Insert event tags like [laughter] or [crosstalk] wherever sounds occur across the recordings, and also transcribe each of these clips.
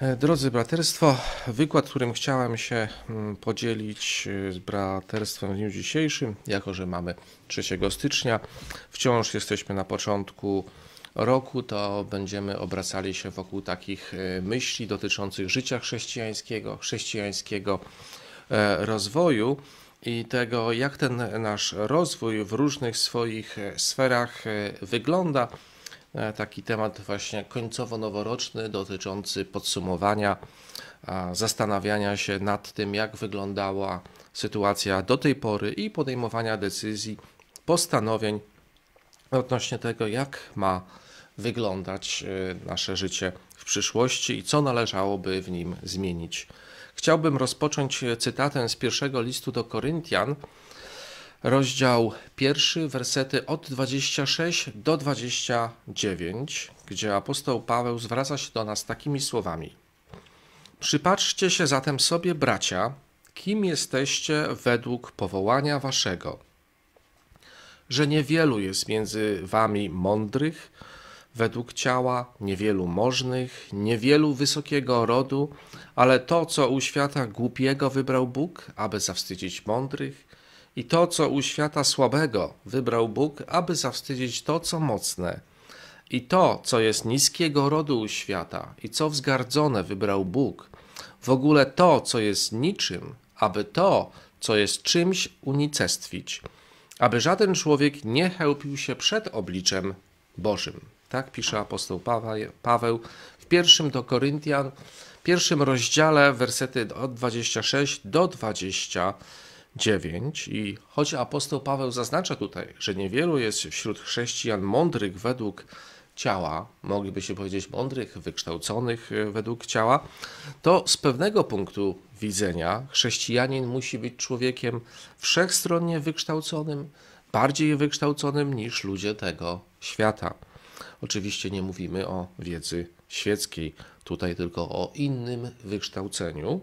E, drodzy braterstwo, wykład, którym chciałem się mm, podzielić e, z braterstwem w dniu dzisiejszym, jako że mamy 3 stycznia, wciąż jesteśmy na początku roku, to będziemy obracali się wokół takich e, myśli dotyczących życia chrześcijańskiego, chrześcijańskiego rozwoju i tego, jak ten nasz rozwój w różnych swoich sferach wygląda E, taki temat właśnie końcowo-noworoczny dotyczący podsumowania, zastanawiania się nad tym, jak wyglądała sytuacja do tej pory i podejmowania decyzji, postanowień odnośnie tego, jak ma wyglądać e, nasze życie w przyszłości i co należałoby w nim zmienić. Chciałbym rozpocząć e, cytatem z pierwszego listu do Koryntian, rozdział pierwszy, wersety od 26 do 29, gdzie apostoł Paweł zwraca się do nas takimi słowami: Przypatrzcie się zatem sobie, bracia, kim jesteście według powołania waszego. Że niewielu jest między wami mądrych, według ciała, niewielu możnych, niewielu wysokiego rodu, ale to, co u świata głupiego wybrał Bóg, aby zawstydzić mądrych i to, co u świata słabego wybrał Bóg, aby zawstydzić to, co mocne. I to, co jest niskiego rodu u świata i co wzgardzone wybrał Bóg, w ogóle to, co jest niczym, aby to, co jest czymś, unicestwić, aby żaden człowiek nie chełpił się przed obliczem Bożym. Tak pisze apostoł Paweł w pierwszym do Koryntian, pierwszym rozdziale, wersety od 26 do 20. 9. I choć apostoł Paweł zaznacza tutaj, że niewielu jest wśród chrześcijan mądrych według ciała, mogliby się powiedzieć mądrych, wykształconych e, według ciała, to z pewnego punktu widzenia chrześcijanin musi być człowiekiem wszechstronnie wykształconym, bardziej wykształconym niż ludzie tego świata. Oczywiście nie mówimy o wiedzy świeckiej, tutaj tylko o innym wykształceniu,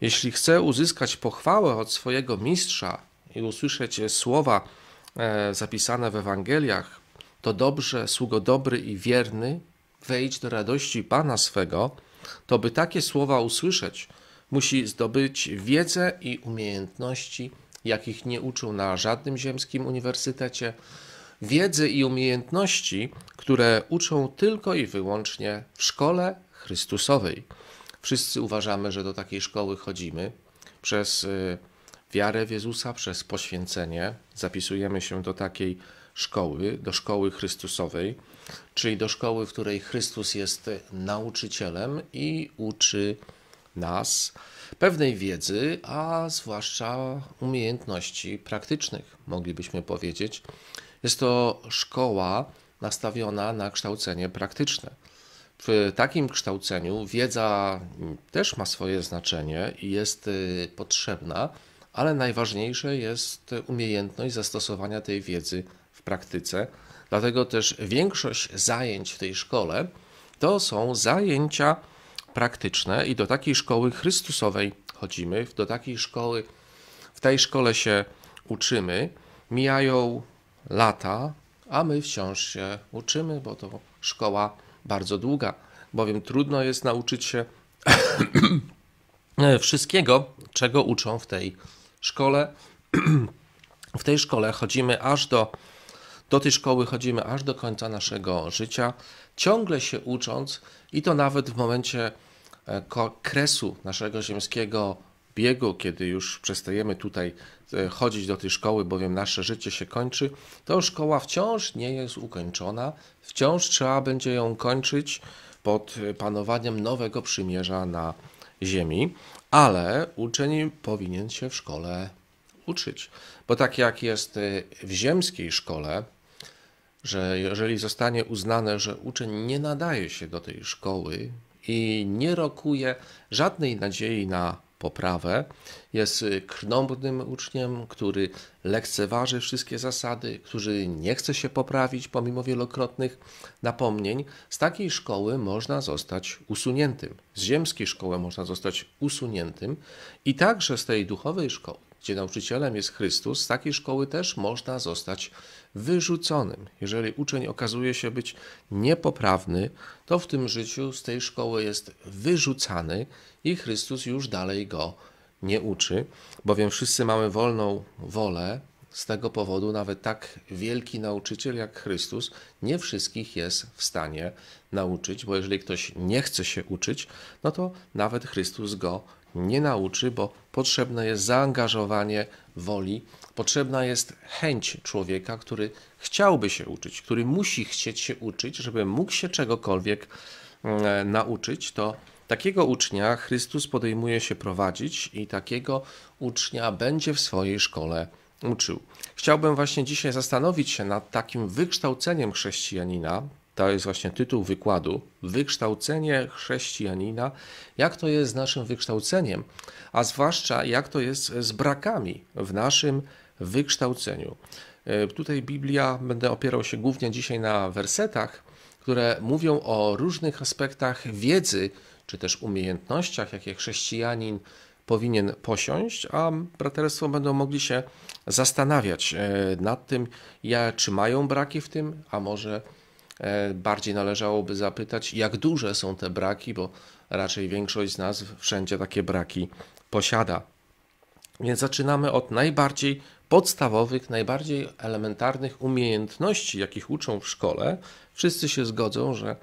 jeśli chce uzyskać pochwałę od swojego mistrza i usłyszeć słowa e, zapisane w Ewangeliach, to dobrze, sługo dobry i wierny, wejdź do radości Pana swego, to by takie słowa usłyszeć, musi zdobyć wiedzę i umiejętności, jakich nie uczył na żadnym ziemskim uniwersytecie, wiedzę i umiejętności, które uczą tylko i wyłącznie w szkole Chrystusowej. Wszyscy uważamy, że do takiej szkoły chodzimy przez y, wiarę w Jezusa, przez poświęcenie. Zapisujemy się do takiej szkoły, do szkoły Chrystusowej, czyli do szkoły, w której Chrystus jest nauczycielem i uczy nas pewnej wiedzy, a zwłaszcza umiejętności praktycznych, moglibyśmy powiedzieć. Jest to szkoła nastawiona na kształcenie praktyczne w takim kształceniu wiedza też ma swoje znaczenie i jest y, potrzebna, ale najważniejsze jest umiejętność zastosowania tej wiedzy w praktyce. Dlatego też większość zajęć w tej szkole to są zajęcia praktyczne i do takiej szkoły Chrystusowej chodzimy, do takiej szkoły, w tej szkole się uczymy. Mijają lata, a my wciąż się uczymy, bo to szkoła bardzo długa, bowiem trudno jest nauczyć się [clears throat] wszystkiego, czego uczą w tej szkole. [clears throat] W tej szkole chodzimy aż do, do tej szkoły chodzimy aż do końca naszego życia, ciągle się ucząc i to nawet w momencie e, kresu naszego ziemskiego biegu, kiedy już przestajemy tutaj e, chodzić do tej szkoły, bowiem nasze życie się kończy, to szkoła wciąż nie jest ukończona, wciąż trzeba będzie ją kończyć pod e, panowaniem nowego przymierza na ziemi, ale uczeń powinien się w szkole uczyć. Bo tak jak jest e, w ziemskiej szkole, że jeżeli zostanie uznane, że uczeń nie nadaje się do tej szkoły i nie rokuje żadnej nadziei na poprawę. Jest y, krnąbrnym uczniem, który lekceważy wszystkie zasady, który nie chce się poprawić pomimo wielokrotnych napomnień. Z takiej szkoły można zostać usuniętym. Z ziemskiej szkoły można zostać usuniętym i także z tej duchowej szkoły gdzie nauczycielem jest Chrystus, z takiej szkoły też można zostać wyrzuconym. Jeżeli uczeń okazuje się być niepoprawny, to w tym życiu z tej szkoły jest wyrzucany i Chrystus już dalej go nie uczy, bowiem wszyscy mamy wolną wolę. Z tego powodu nawet tak wielki nauczyciel jak Chrystus nie wszystkich jest w stanie nauczyć, bo jeżeli ktoś nie chce się uczyć, no to nawet Chrystus go nie nauczy, bo potrzebne jest zaangażowanie woli, potrzebna jest chęć człowieka, który chciałby się uczyć, który musi chcieć się uczyć, żeby mógł się czegokolwiek mm, e, nauczyć, to takiego ucznia Chrystus podejmuje się prowadzić i takiego ucznia będzie w swojej szkole uczył. Chciałbym właśnie dzisiaj zastanowić się nad takim wykształceniem chrześcijanina, to jest właśnie tytuł wykładu: Wykształcenie chrześcijanina. Jak to jest z naszym wykształceniem, a zwłaszcza jak to jest z brakami w naszym wykształceniu. E, tutaj Biblia, będę opierał się głównie dzisiaj na wersetach, które mówią o różnych aspektach wiedzy czy też umiejętnościach, jakie chrześcijanin powinien posiąść, a braterstwo będą mogli się zastanawiać e, nad tym, czy mają braki w tym, a może E, bardziej należałoby zapytać, jak duże są te braki, bo raczej większość z nas wszędzie takie braki posiada. Więc zaczynamy od najbardziej podstawowych, najbardziej elementarnych umiejętności, jakich uczą w szkole. Wszyscy się zgodzą, że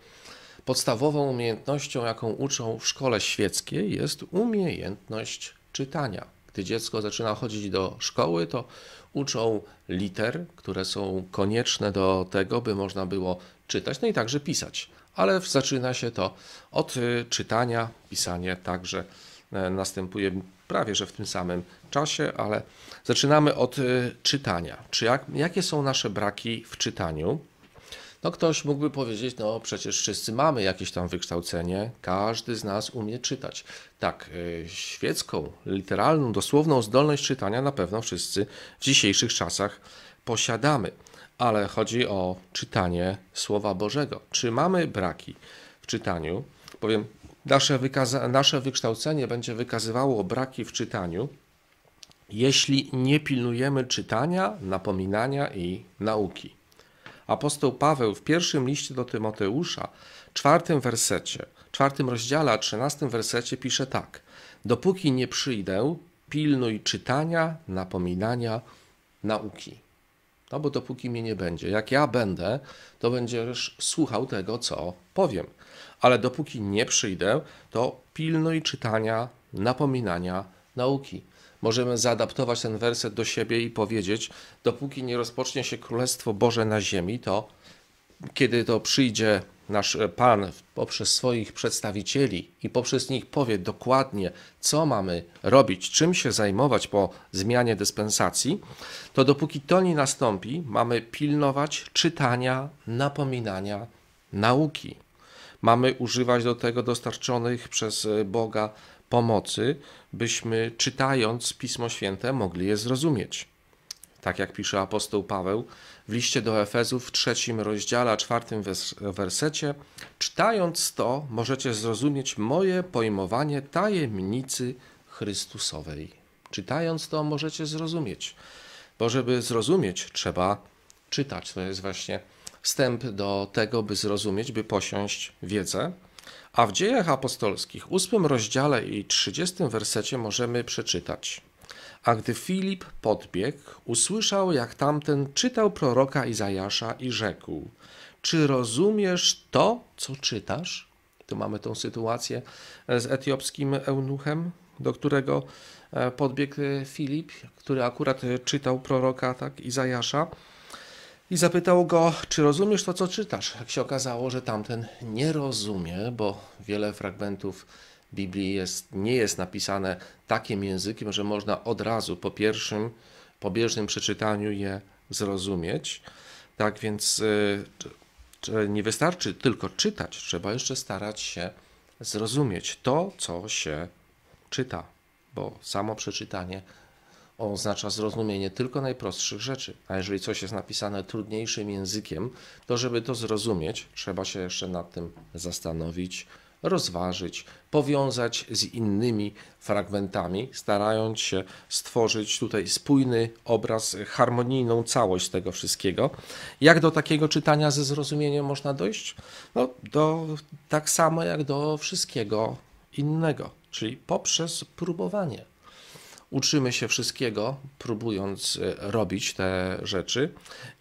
podstawową umiejętnością, jaką uczą w szkole świeckiej, jest umiejętność czytania. Gdy dziecko zaczyna chodzić do szkoły, to uczą liter, które są konieczne do tego, by można było czytać, no i także pisać. Ale zaczyna się to od y, czytania, pisanie także e, następuje prawie że w tym samym czasie, ale zaczynamy od y, czytania. Czy jak, jakie są nasze braki w czytaniu? No ktoś mógłby powiedzieć, no przecież wszyscy mamy jakieś tam wykształcenie, każdy z nas umie czytać. Tak, y, świecką, literalną, dosłowną zdolność czytania na pewno wszyscy w dzisiejszych czasach posiadamy ale chodzi o czytanie Słowa Bożego. Czy mamy braki w czytaniu? Powiem, nasze, nasze wykształcenie będzie wykazywało braki w czytaniu, jeśli nie pilnujemy czytania, napominania i nauki. Apostoł Paweł w pierwszym liście do Tymoteusza, czwartym wersecie, czwartym rozdziale, trzynastym wersecie pisze tak: Dopóki nie przyjdę, pilnuj czytania, napominania, nauki. No bo dopóki mnie nie będzie, jak ja będę, to będziesz słuchał tego, co powiem. Ale dopóki nie przyjdę, to i czytania, napominania, nauki. Możemy zaadaptować ten werset do siebie i powiedzieć: Dopóki nie rozpocznie się Królestwo Boże na ziemi, to kiedy to przyjdzie nasz e, Pan poprzez swoich przedstawicieli i poprzez nich powie dokładnie, co mamy robić, czym się zajmować po zmianie dyspensacji, to dopóki to nie nastąpi, mamy pilnować czytania, napominania, nauki. Mamy używać do tego dostarczonych przez e, Boga pomocy, byśmy czytając Pismo Święte mogli je zrozumieć tak jak pisze apostoł Paweł w liście do Efezów w trzecim rozdziale, czwartym wersecie. Czytając to, możecie zrozumieć moje pojmowanie tajemnicy Chrystusowej. Czytając to, możecie zrozumieć, bo żeby zrozumieć, trzeba czytać. To jest właśnie wstęp do tego, by zrozumieć, by posiąść wiedzę. A w dziejach apostolskich, ósmym rozdziale i trzydziestym wersecie możemy przeczytać. A gdy Filip podbiegł, usłyszał, jak tamten czytał proroka Izajasza i rzekł: Czy rozumiesz to, co czytasz? Tu mamy tą sytuację z etiopskim eunuchem, do którego e, podbiegł Filip, który akurat czytał proroka tak, Izajasza. I zapytał go, czy rozumiesz to, co czytasz? Jak się okazało, że tamten nie rozumie, bo wiele fragmentów Biblii jest, nie jest napisane takim językiem, że można od razu po pierwszym pobieżnym przeczytaniu je zrozumieć. Tak więc y, nie wystarczy tylko czytać, trzeba jeszcze starać się zrozumieć to, co się czyta, bo samo przeczytanie oznacza zrozumienie tylko najprostszych rzeczy. A jeżeli coś jest napisane trudniejszym językiem, to żeby to zrozumieć, trzeba się jeszcze nad tym zastanowić, rozważyć, powiązać z innymi fragmentami, starając się stworzyć tutaj spójny obraz, harmonijną całość tego wszystkiego. Jak do takiego czytania ze zrozumieniem można dojść? No, do, tak samo jak do wszystkiego innego, czyli poprzez próbowanie. Uczymy się wszystkiego, próbując e, robić te rzeczy,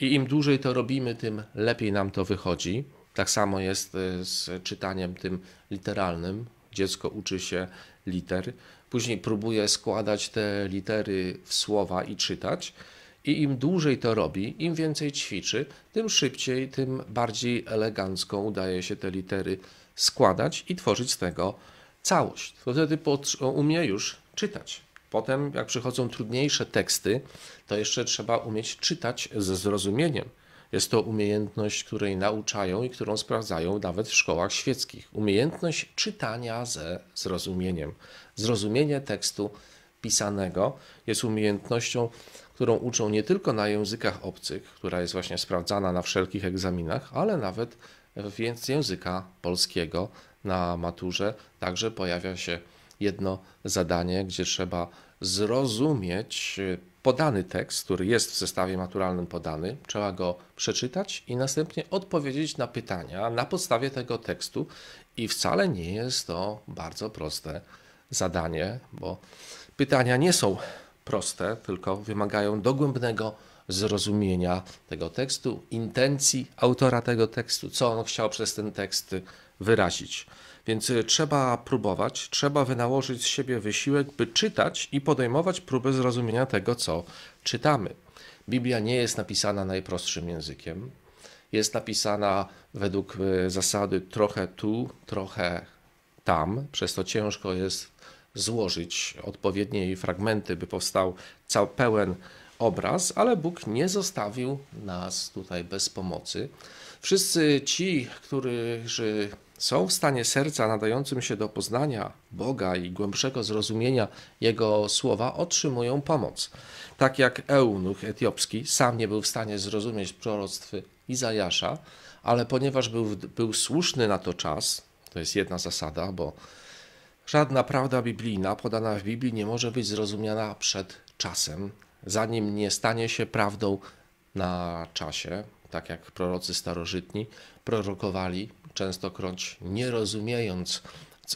i im dłużej to robimy, tym lepiej nam to wychodzi. Tak samo jest y, z czytaniem tym literalnym. Dziecko uczy się liter, później próbuje składać te litery w słowa i czytać. I im dłużej to robi, im więcej ćwiczy, tym szybciej, tym bardziej elegancko udaje się te litery składać i tworzyć z tego całość. To wtedy umie już czytać. Potem, jak przychodzą trudniejsze teksty, to jeszcze trzeba umieć czytać ze zrozumieniem. Jest to umiejętność, której nauczają i którą sprawdzają nawet w szkołach świeckich. Umiejętność czytania ze zrozumieniem. Zrozumienie tekstu pisanego jest umiejętnością, którą uczą nie tylko na językach obcych, która jest właśnie sprawdzana na wszelkich egzaminach, ale nawet w języka polskiego na maturze także pojawia się jedno zadanie, gdzie trzeba zrozumieć podany tekst, który jest w zestawie maturalnym podany, trzeba go przeczytać i następnie odpowiedzieć na pytania na podstawie tego tekstu. I wcale nie jest to bardzo proste zadanie, bo pytania nie są proste, tylko wymagają dogłębnego zrozumienia tego tekstu, intencji autora tego tekstu, co on chciał przez ten tekst wyrazić. Więc y, trzeba próbować, trzeba wynałożyć z siebie wysiłek, by czytać i podejmować próby zrozumienia tego, co czytamy. Biblia nie jest napisana najprostszym językiem. Jest napisana według y, zasady trochę tu, trochę tam, przez to ciężko jest złożyć odpowiednie jej fragmenty, by powstał cały pełen obraz, ale Bóg nie zostawił nas tutaj bez pomocy. Wszyscy ci, którzy są w stanie serca nadającym się do poznania Boga i głębszego zrozumienia Jego słowa, otrzymują pomoc. Tak jak eunuch etiopski sam nie był w stanie zrozumieć proroctwy Izajasza, ale ponieważ był, był słuszny na to czas, to jest jedna zasada, bo żadna prawda biblijna podana w Biblii nie może być zrozumiana przed czasem, zanim nie stanie się prawdą na czasie, tak jak prorocy starożytni prorokowali częstokroć nie rozumiejąc,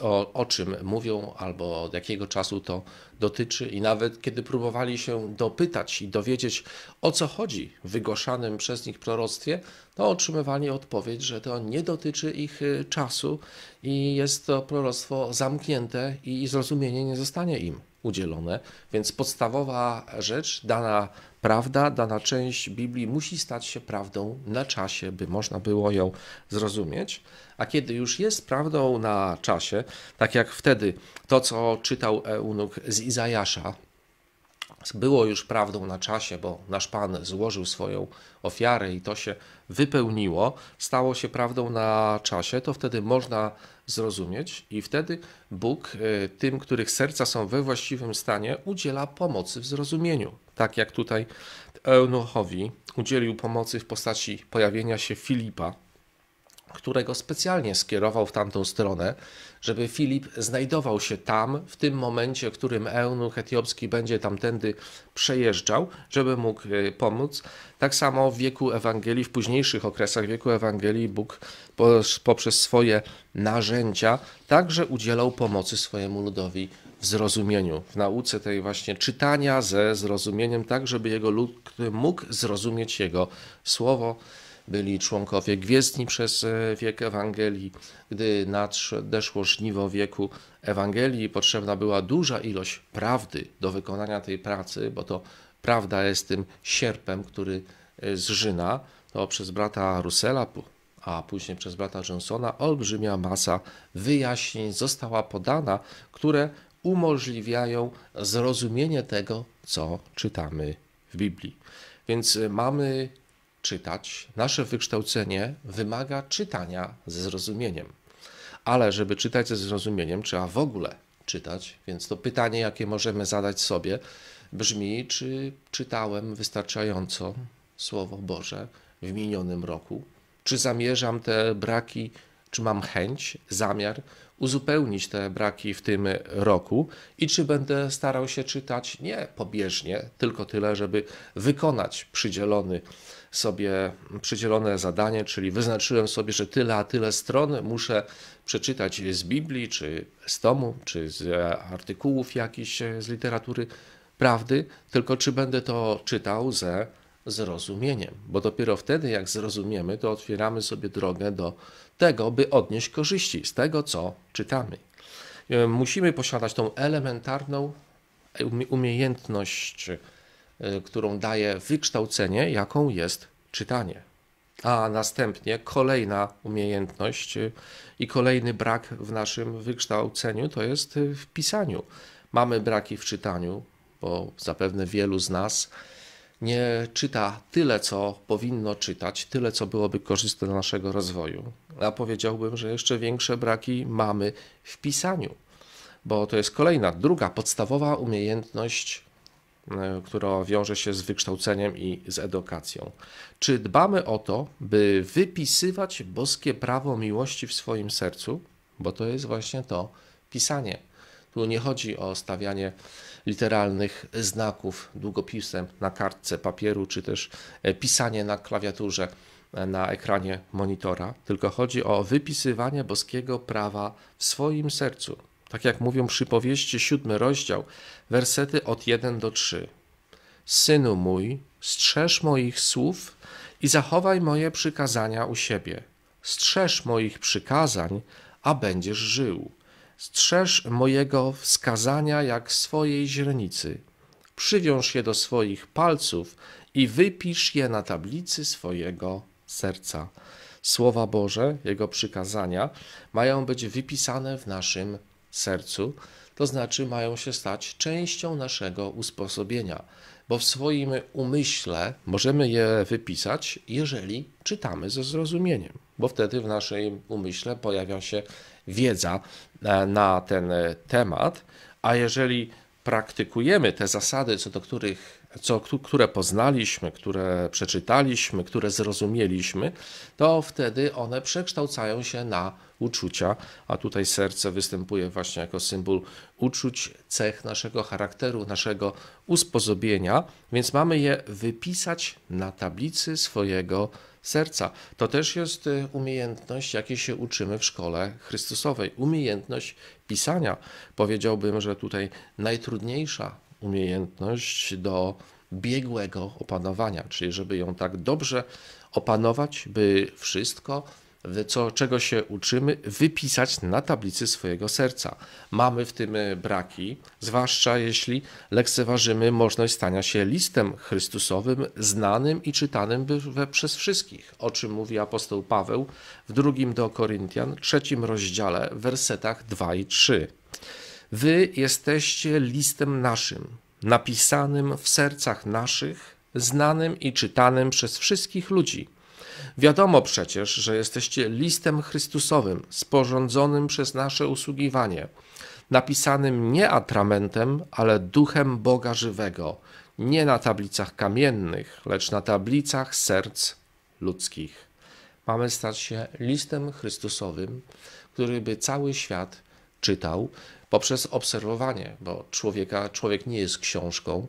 o, o czym mówią albo od jakiego czasu to dotyczy, i nawet kiedy próbowali się dopytać i dowiedzieć, o co chodzi w wygłaszanym przez nich proroctwie, to otrzymywali odpowiedź, że to nie dotyczy ich y, czasu i jest to proroctwo zamknięte i zrozumienie nie zostanie im udzielone. Więc podstawowa rzecz dana prawda, dana część Biblii musi stać się prawdą na czasie, by można było ją zrozumieć. A kiedy już jest prawdą na czasie, tak jak wtedy to, co czytał eunuch z Izajasza, było już prawdą na czasie, bo nasz Pan złożył swoją ofiarę i to się wypełniło, stało się prawdą na czasie, to wtedy można zrozumieć i wtedy Bóg e, tym, których serca są we właściwym stanie, udziela pomocy w zrozumieniu. Tak jak tutaj Eunuchowi udzielił pomocy w postaci pojawienia się Filipa, którego specjalnie skierował w tamtą stronę, żeby Filip znajdował się tam w tym momencie, w którym eunuch etiopski będzie tamtędy przejeżdżał, żeby mógł e, pomóc. Tak samo w wieku Ewangelii, w późniejszych okresach wieku Ewangelii Bóg poprzez swoje narzędzia także udzielał pomocy swojemu ludowi w zrozumieniu, w nauce tej właśnie czytania ze zrozumieniem, tak żeby jego lud mógł zrozumieć jego słowo byli członkowie gwiezdni przez e, wiek Ewangelii. Gdy nadeszło żniwo wieku Ewangelii, potrzebna była duża ilość prawdy do wykonania tej pracy, bo to prawda jest tym sierpem, który e, zżyna. To przez brata Russella, a później przez brata Johnsona olbrzymia masa wyjaśnień została podana, które umożliwiają zrozumienie tego, co czytamy w Biblii. Więc e, mamy czytać. Nasze wykształcenie wymaga czytania ze zrozumieniem. Ale żeby czytać ze zrozumieniem, trzeba w ogóle czytać. Więc to pytanie, jakie możemy zadać sobie, brzmi: czy czytałem wystarczająco Słowo Boże w minionym roku? Czy zamierzam te braki, czy mam chęć, zamiar uzupełnić te braki w tym roku i czy będę starał się czytać nie pobieżnie, tylko tyle, żeby wykonać przydzielony sobie przydzielone zadanie, czyli wyznaczyłem sobie, że tyle a tyle stron muszę przeczytać z Biblii, czy z tomu, czy z e, artykułów jakichś e, z literatury prawdy, tylko czy będę to czytał ze zrozumieniem, bo dopiero wtedy, jak zrozumiemy, to otwieramy sobie drogę do tego, by odnieść korzyści z tego, co czytamy. E, musimy posiadać tą elementarną umiejętność, e, którą daje wykształcenie, jaką jest czytanie. A następnie kolejna umiejętność e, i kolejny brak w naszym wykształceniu to jest w pisaniu. Mamy braki w czytaniu, bo zapewne wielu z nas nie czyta tyle, co powinno czytać, tyle, co byłoby korzystne dla naszego rozwoju. A powiedziałbym, że jeszcze większe braki mamy w pisaniu, bo to jest kolejna, druga podstawowa umiejętność, e, która wiąże się z wykształceniem i z edukacją. Czy dbamy o to, by wypisywać boskie prawo miłości w swoim sercu? Bo to jest właśnie to pisanie. Tu nie chodzi o stawianie literalnych znaków długopisem na kartce papieru, czy też e, pisanie na klawiaturze e, na ekranie monitora, tylko chodzi o wypisywanie boskiego prawa w swoim sercu. Tak jak mówią przypowieści, siódmy rozdział, wersety od 1 do 3. Synu mój, strzeż moich słów i zachowaj moje przykazania u siebie. Strzeż moich przykazań, a będziesz żył Strzeż mojego wskazania jak swojej źrenicy. Przywiąż je do swoich palców i wypisz je na tablicy swojego serca. Słowa Boże, Jego przykazania mają być wypisane w naszym sercu, to znaczy mają się stać częścią naszego usposobienia, bo w swoim umyśle możemy je wypisać, jeżeli czytamy ze zrozumieniem, bo wtedy w naszym umyśle pojawia się wiedza e, na ten e, temat, a jeżeli praktykujemy te zasady, co do których, co, które poznaliśmy, które przeczytaliśmy, które zrozumieliśmy, to wtedy one przekształcają się na uczucia, a tutaj serce występuje właśnie jako symbol uczuć, cech naszego charakteru, naszego usposobienia, więc mamy je wypisać na tablicy swojego serca. To też jest y, umiejętność, jakiej się uczymy w szkole Chrystusowej. Umiejętność pisania. Powiedziałbym, że tutaj najtrudniejsza umiejętność do biegłego opanowania, czyli żeby ją tak dobrze opanować, by wszystko co, czego się uczymy, wypisać na tablicy swojego serca. Mamy w tym e, braki, zwłaszcza jeśli lekceważymy możliwość stania się listem Chrystusowym, znanym i czytanym przez wszystkich, o czym mówi apostoł Paweł w drugim do Koryntian, trzecim rozdziale, wersetach 2 i 3. Wy jesteście listem naszym, napisanym w sercach naszych, znanym i czytanym przez wszystkich ludzi – Wiadomo przecież, że jesteście listem Chrystusowym, sporządzonym przez nasze usługiwanie, napisanym nie atramentem, ale duchem Boga żywego, nie na tablicach kamiennych, lecz na tablicach serc ludzkich. Mamy stać się listem Chrystusowym, który by cały świat czytał poprzez obserwowanie, bo człowieka, człowiek nie jest książką,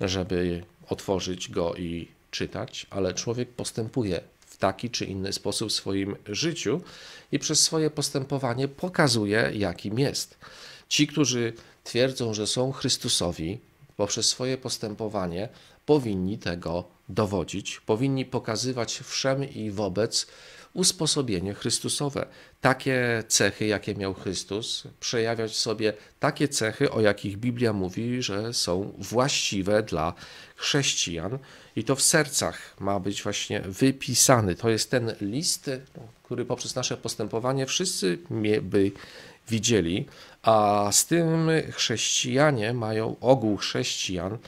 żeby otworzyć go i czytać, ale człowiek postępuje taki czy inny sposób w swoim życiu i przez swoje postępowanie pokazuje, jakim jest. Ci, którzy twierdzą, że są Chrystusowi, poprzez swoje postępowanie powinni tego dowodzić, powinni pokazywać wszem i wobec usposobienie Chrystusowe. Takie cechy, jakie miał Chrystus, przejawiać sobie takie cechy, o jakich Biblia mówi, że są właściwe dla chrześcijan, i to w sercach ma być właśnie wypisany. To jest ten list, no, który poprzez nasze postępowanie wszyscy by widzieli, a z tym chrześcijanie mają ogół chrześcijan.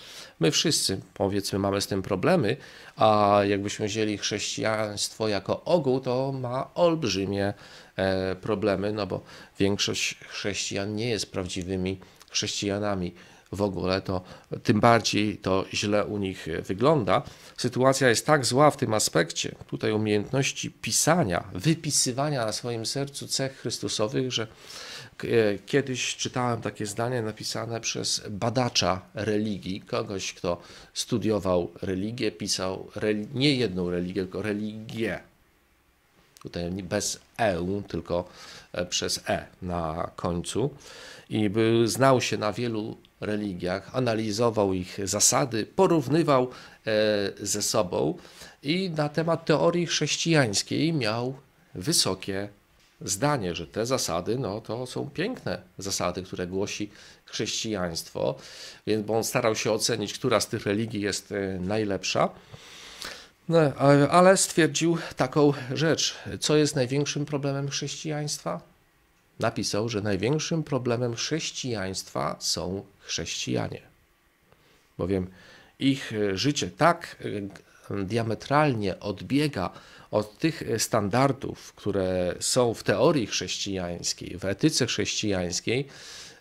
My wszyscy, powiedzmy, mamy z tym problemy, a jakbyśmy wzięli chrześcijaństwo jako ogół, to ma olbrzymie e, problemy, no bo większość chrześcijan nie jest prawdziwymi chrześcijanami w ogóle, to tym bardziej to źle u nich wygląda. Sytuacja jest tak zła w tym aspekcie, tutaj umiejętności pisania, wypisywania na swoim sercu cech Chrystusowych, że E, kiedyś czytałem takie zdanie napisane przez badacza religii, kogoś, kto studiował religię, pisał reli nie jedną religię, tylko religię. Tutaj bez E, tylko przez E na końcu. I by znał się na wielu religiach, analizował ich zasady, porównywał e, ze sobą i na temat teorii chrześcijańskiej miał wysokie zdanie, że te zasady no, to są piękne zasady, które głosi chrześcijaństwo, więc bo on starał się ocenić, która z tych religii jest e, najlepsza. No, ale stwierdził taką rzecz, co jest największym problemem chrześcijaństwa? Napisał, że największym problemem chrześcijaństwa są chrześcijanie. Bowiem ich e, życie tak e, diametralnie odbiega od tych standardów, które są w teorii chrześcijańskiej, w etyce chrześcijańskiej,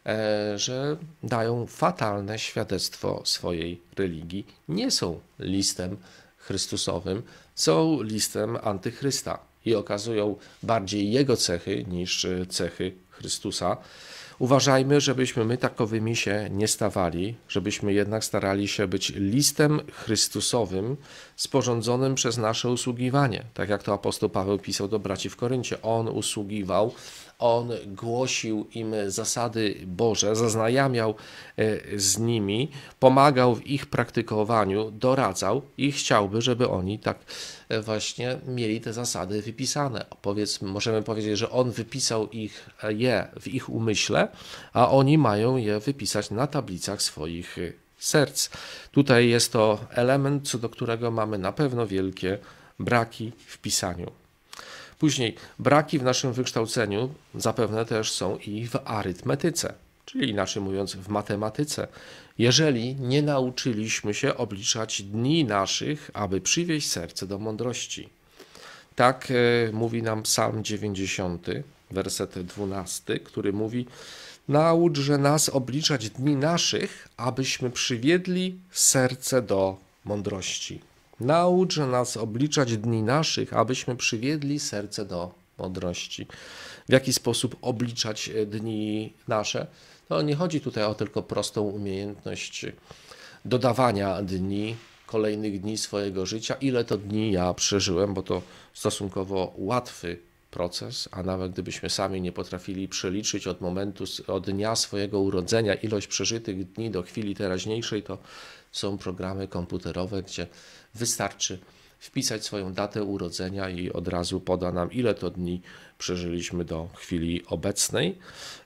e, że dają fatalne świadectwo swojej religii. Nie są listem Chrystusowym, są listem antychrysta i okazują bardziej jego cechy niż cechy Chrystusa. Uważajmy, żebyśmy my takowymi się nie stawali, żebyśmy jednak starali się być listem Chrystusowym sporządzonym przez nasze usługiwanie. Tak jak to apostoł Paweł pisał do braci w Koryncie. On usługiwał, on głosił im zasady Boże, zaznajamiał e, z nimi, pomagał w ich praktykowaniu, doradzał i chciałby, żeby oni tak e, właśnie mieli te zasady wypisane. Powiedz, możemy powiedzieć, że on wypisał ich je w ich umyśle, a oni mają je wypisać na tablicach swoich e, serc. Tutaj jest to element, co do którego mamy na pewno wielkie braki w pisaniu. Później braki w naszym wykształceniu zapewne też są i w arytmetyce, czyli inaczej mówiąc w matematyce. Jeżeli nie nauczyliśmy się obliczać dni naszych, aby przywieźć serce do mądrości. Tak e, mówi nam Psalm 90, werset 12, który mówi: Naucz, że nas obliczać dni naszych, abyśmy przywiedli serce do mądrości. Naucz nas obliczać dni naszych, abyśmy przywiedli serce do mądrości. W jaki sposób obliczać e, dni nasze? To nie chodzi tutaj o tylko prostą umiejętność e, dodawania dni, kolejnych dni swojego życia, ile to dni ja przeżyłem, bo to stosunkowo łatwy proces, a nawet gdybyśmy sami nie potrafili przeliczyć od momentu, od dnia swojego urodzenia ilość przeżytych dni do chwili teraźniejszej, to są programy komputerowe, gdzie wystarczy wpisać swoją datę urodzenia i od razu poda nam, ile to dni przeżyliśmy do chwili obecnej.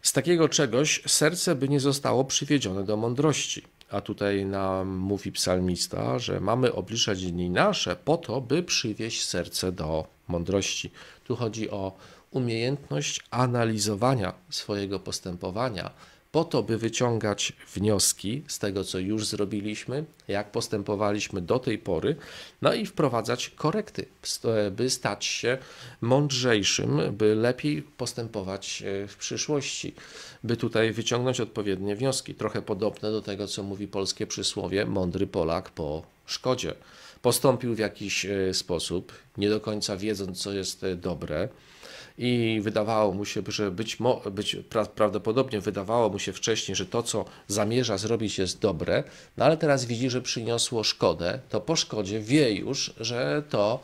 Z takiego czegoś serce by nie zostało przywiedzione do mądrości. A tutaj nam mówi psalmista, że mamy obliczać dni nasze po to, by przywieść serce do mądrości. Tu chodzi o umiejętność analizowania swojego postępowania po to, by wyciągać wnioski z tego, co już zrobiliśmy, jak postępowaliśmy do tej pory, no i wprowadzać korekty, by stać się mądrzejszym, by lepiej postępować e, w przyszłości, by tutaj wyciągnąć odpowiednie wnioski. Trochę podobne do tego, co mówi polskie przysłowie: mądry Polak po szkodzie. Postąpił w jakiś e, sposób, nie do końca wiedząc, co jest e, dobre i wydawało mu się, że być, być pra prawdopodobnie wydawało mu się wcześniej, że to, co zamierza zrobić, jest dobre, no ale teraz widzi, że przyniosło szkodę, to po szkodzie wie już, że to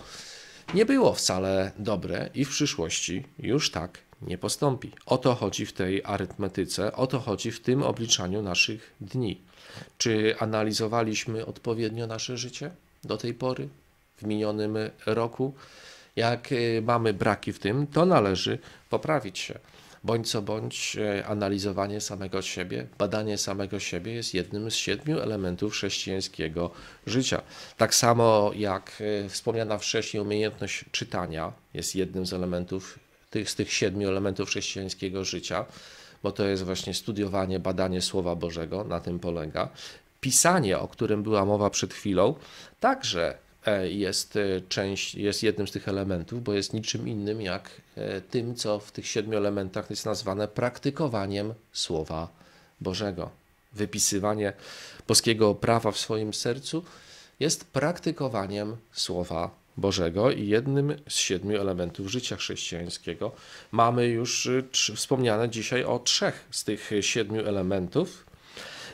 nie było wcale dobre i w przyszłości już tak nie postąpi. O to chodzi w tej arytmetyce, o to chodzi w tym obliczaniu naszych dni. Czy analizowaliśmy odpowiednio nasze życie do tej pory, w minionym roku? jak y, mamy braki w tym, to należy poprawić się. Bądź co bądź e, analizowanie samego siebie, badanie samego siebie jest jednym z siedmiu elementów chrześcijańskiego życia. Tak samo jak e, wspomniana wcześniej umiejętność czytania jest jednym z elementów tych, z tych siedmiu elementów chrześcijańskiego życia, bo to jest właśnie studiowanie, badanie Słowa Bożego, na tym polega. Pisanie, o którym była mowa przed chwilą, także E, jest, e, część, jest jednym z tych elementów, bo jest niczym innym jak e, tym, co w tych siedmiu elementach jest nazwane praktykowaniem Słowa Bożego. Wypisywanie boskiego prawa w swoim sercu jest praktykowaniem Słowa Bożego i jednym z siedmiu elementów życia chrześcijańskiego. Mamy już wspomniane dzisiaj o trzech z tych siedmiu elementów.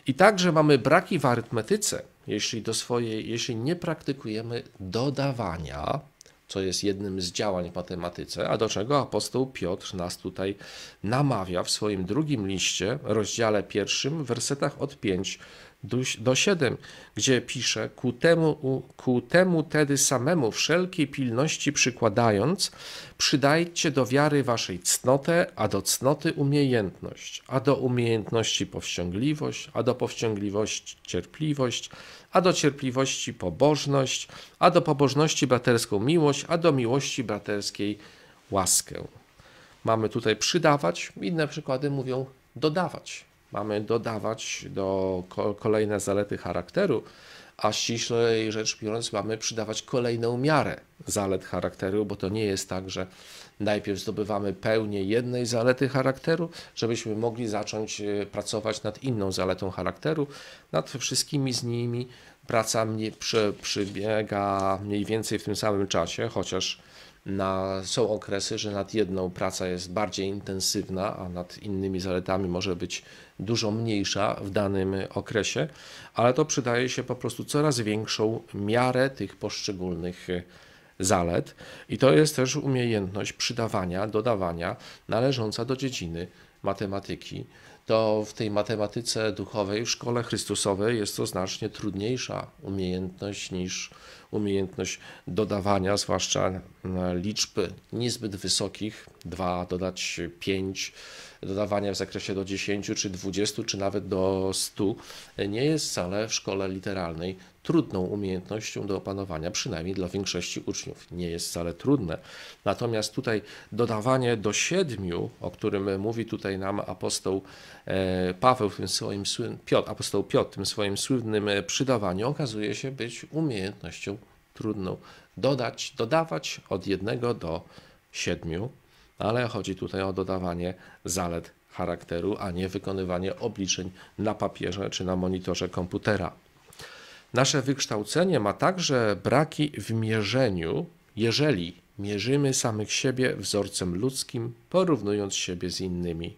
I także mamy braki w arytmetyce, jeśli, do swojej, jeśli nie praktykujemy dodawania, co jest jednym z działań w matematyce, a do czego apostoł Piotr nas tutaj namawia w swoim drugim liście, rozdziale pierwszym, wersetach od 5 do 7, gdzie pisze: ku temu, ku temu tedy samemu wszelkiej pilności przykładając, przydajcie do wiary waszej cnotę, a do cnoty umiejętność, a do umiejętności powściągliwość, a do powściągliwości cierpliwość, a do cierpliwości pobożność, a do pobożności braterską miłość, a do miłości braterskiej łaskę. Mamy tutaj przydawać, inne przykłady mówią dodawać. Mamy dodawać do kolejne zalety charakteru, a ściślej rzecz biorąc mamy przydawać kolejną miarę zalet charakteru, bo to nie jest tak, że Najpierw zdobywamy pełnię jednej zalety charakteru, żebyśmy mogli zacząć e, pracować nad inną zaletą charakteru. Nad wszystkimi z nimi praca mnie przy, przybiega mniej więcej w tym samym czasie, chociaż na, są okresy, że nad jedną praca jest bardziej intensywna, a nad innymi zaletami może być dużo mniejsza w danym e, okresie, ale to przydaje się po prostu coraz większą miarę tych poszczególnych e, zalet i to jest też umiejętność przydawania, dodawania należąca do dziedziny matematyki. To w tej matematyce duchowej, w szkole Chrystusowej jest to znacznie trudniejsza umiejętność niż umiejętność dodawania, zwłaszcza liczb niezbyt wysokich, 2 dodać 5, dodawania w zakresie do 10 czy 20 czy nawet do 100 nie jest wcale w szkole literalnej trudną umiejętnością do opanowania, przynajmniej dla większości uczniów. Nie jest wcale trudne. Natomiast tutaj dodawanie do siedmiu, o którym mówi tutaj nam apostoł e, Paweł w tym swoim Piotr, apostoł Piotr w tym swoim słynnym e, przydawaniu okazuje się być umiejętnością trudną. Dodać, dodawać od jednego do siedmiu, ale chodzi tutaj o dodawanie zalet charakteru, a nie wykonywanie obliczeń na papierze czy na monitorze komputera. Nasze wykształcenie ma także braki w mierzeniu, jeżeli mierzymy samych siebie wzorcem ludzkim, porównując siebie z innymi.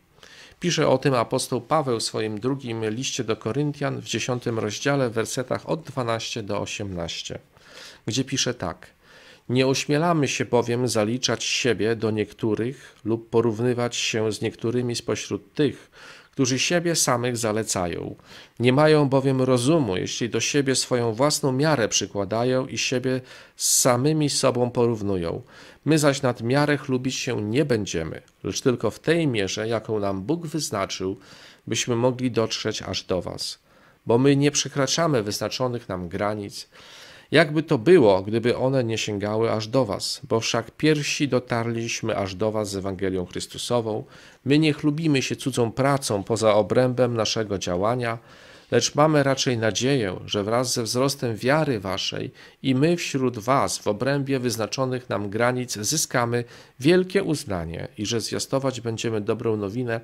Pisze o tym apostoł Paweł w swoim drugim liście do Koryntian w 10 rozdziale w wersetach od 12 do 18, gdzie pisze tak – nie ośmielamy się bowiem zaliczać siebie do niektórych lub porównywać się z niektórymi spośród tych, którzy siebie samych zalecają. Nie mają bowiem rozumu, jeśli do siebie swoją własną miarę przykładają i siebie z samymi sobą porównują. My zaś nad miarę chlubić się nie będziemy, lecz tylko w tej mierze, jaką nam Bóg wyznaczył, byśmy mogli dotrzeć aż do Was. Bo my nie przekraczamy wyznaczonych nam granic, jakby to było, gdyby one nie sięgały aż do was, bo wszak piersi dotarliśmy aż do was z Ewangelią Chrystusową. My nie chlubimy się cudzą pracą poza obrębem naszego działania, lecz mamy raczej nadzieję, że wraz ze wzrostem wiary waszej i my wśród was w obrębie wyznaczonych nam granic zyskamy wielkie uznanie i że zwiastować będziemy dobrą nowinę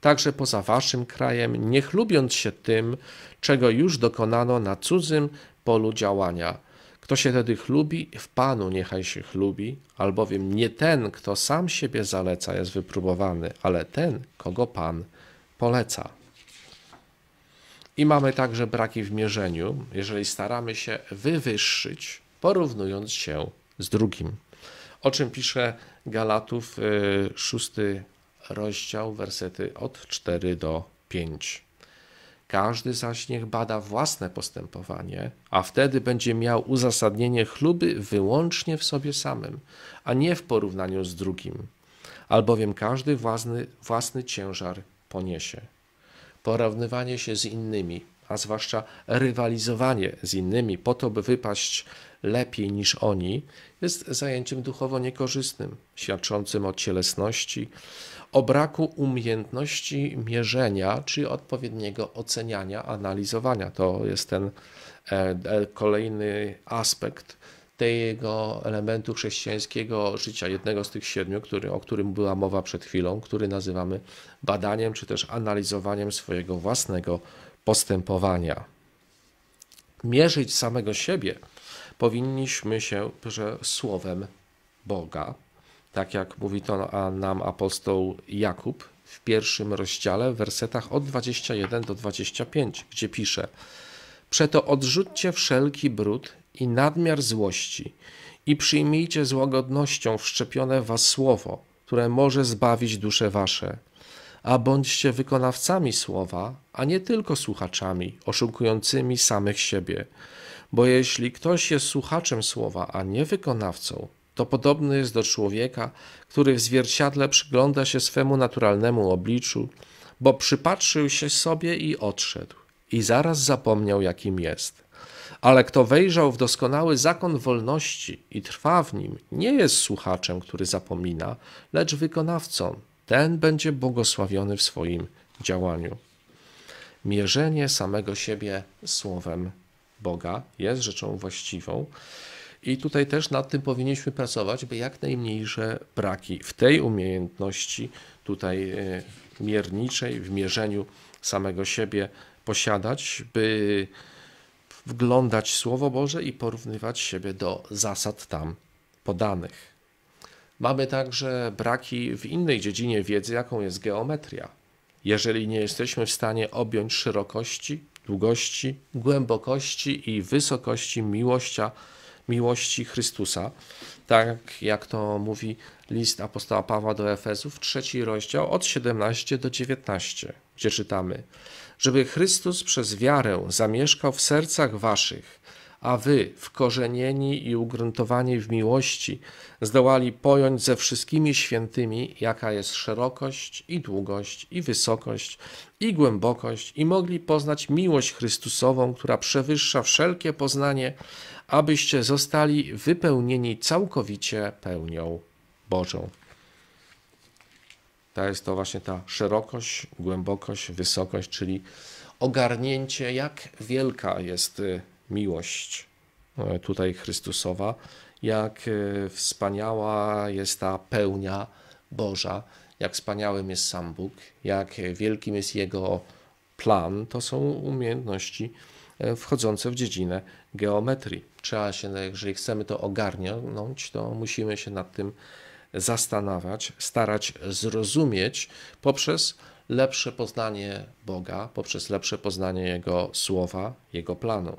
także poza waszym krajem, nie chlubiąc się tym, czego już dokonano na cudzym, polu działania. Kto się tedy chlubi, w Panu niechaj się chlubi, albowiem nie ten, kto sam siebie zaleca, jest wypróbowany, ale ten, kogo Pan poleca. I mamy także braki w mierzeniu, jeżeli staramy się wywyższyć, porównując się z drugim. O czym pisze Galatów, y, szósty rozdział, wersety od 4 do 5. Każdy zaś niech bada własne postępowanie, a wtedy będzie miał uzasadnienie chluby wyłącznie w sobie samym, a nie w porównaniu z drugim, albowiem każdy własny, własny ciężar poniesie. Porównywanie się z innymi, a zwłaszcza rywalizowanie z innymi po to, by wypaść lepiej niż oni, jest zajęciem duchowo niekorzystnym, świadczącym o cielesności, o braku umiejętności mierzenia czy odpowiedniego oceniania, analizowania. To jest ten e, e, kolejny aspekt tego elementu chrześcijańskiego życia, jednego z tych siedmiu, który, o którym była mowa przed chwilą, który nazywamy badaniem czy też analizowaniem swojego własnego postępowania. Mierzyć samego siebie powinniśmy się słowem Boga, tak jak mówi to nam apostoł Jakub w pierwszym rozdziale, w wersetach od 21 do 25, gdzie pisze: Przeto odrzućcie wszelki brud i nadmiar złości i przyjmijcie z łagodnością wszczepione was słowo, które może zbawić dusze wasze. A bądźcie wykonawcami słowa, a nie tylko słuchaczami, oszukującymi samych siebie. Bo jeśli ktoś jest słuchaczem słowa, a nie wykonawcą, to podobny jest do człowieka, który w zwierciadle przygląda się swemu naturalnemu obliczu, bo przypatrzył się sobie i odszedł, i zaraz zapomniał, jakim jest. Ale kto wejrzał w doskonały zakon wolności i trwa w nim, nie jest słuchaczem, który zapomina, lecz wykonawcą. Ten będzie błogosławiony w swoim działaniu. Mierzenie samego siebie słowem Boga jest rzeczą właściwą. I tutaj też nad tym powinniśmy pracować, by jak najmniejsze braki w tej umiejętności tutaj e, mierniczej, w mierzeniu samego siebie posiadać, by wglądać Słowo Boże i porównywać siebie do zasad tam podanych. Mamy także braki w innej dziedzinie wiedzy, jaką jest geometria. Jeżeli nie jesteśmy w stanie objąć szerokości, długości, głębokości i wysokości miłościa, miłości Chrystusa. Tak jak to mówi list apostoła Pawła do Efezów, trzeci rozdział od 17 do 19, gdzie czytamy, żeby Chrystus przez wiarę zamieszkał w sercach waszych, a wy, wkorzenieni i ugruntowani w miłości, zdołali pojąć ze wszystkimi świętymi, jaka jest szerokość i długość i wysokość i głębokość i mogli poznać miłość Chrystusową, która przewyższa wszelkie poznanie, abyście zostali wypełnieni całkowicie pełnią Bożą. To jest to właśnie ta szerokość, głębokość, wysokość, czyli ogarnięcie, jak wielka jest y, miłość e, tutaj Chrystusowa, jak e, wspaniała jest ta pełnia Boża, jak wspaniałym jest sam Bóg, jak wielkim jest Jego plan, to są umiejętności e, wchodzące w dziedzinę geometrii. Trzeba się, no, jeżeli chcemy to ogarnąć, to musimy się nad tym zastanawiać, starać zrozumieć poprzez lepsze poznanie Boga, poprzez lepsze poznanie Jego słowa, Jego planu.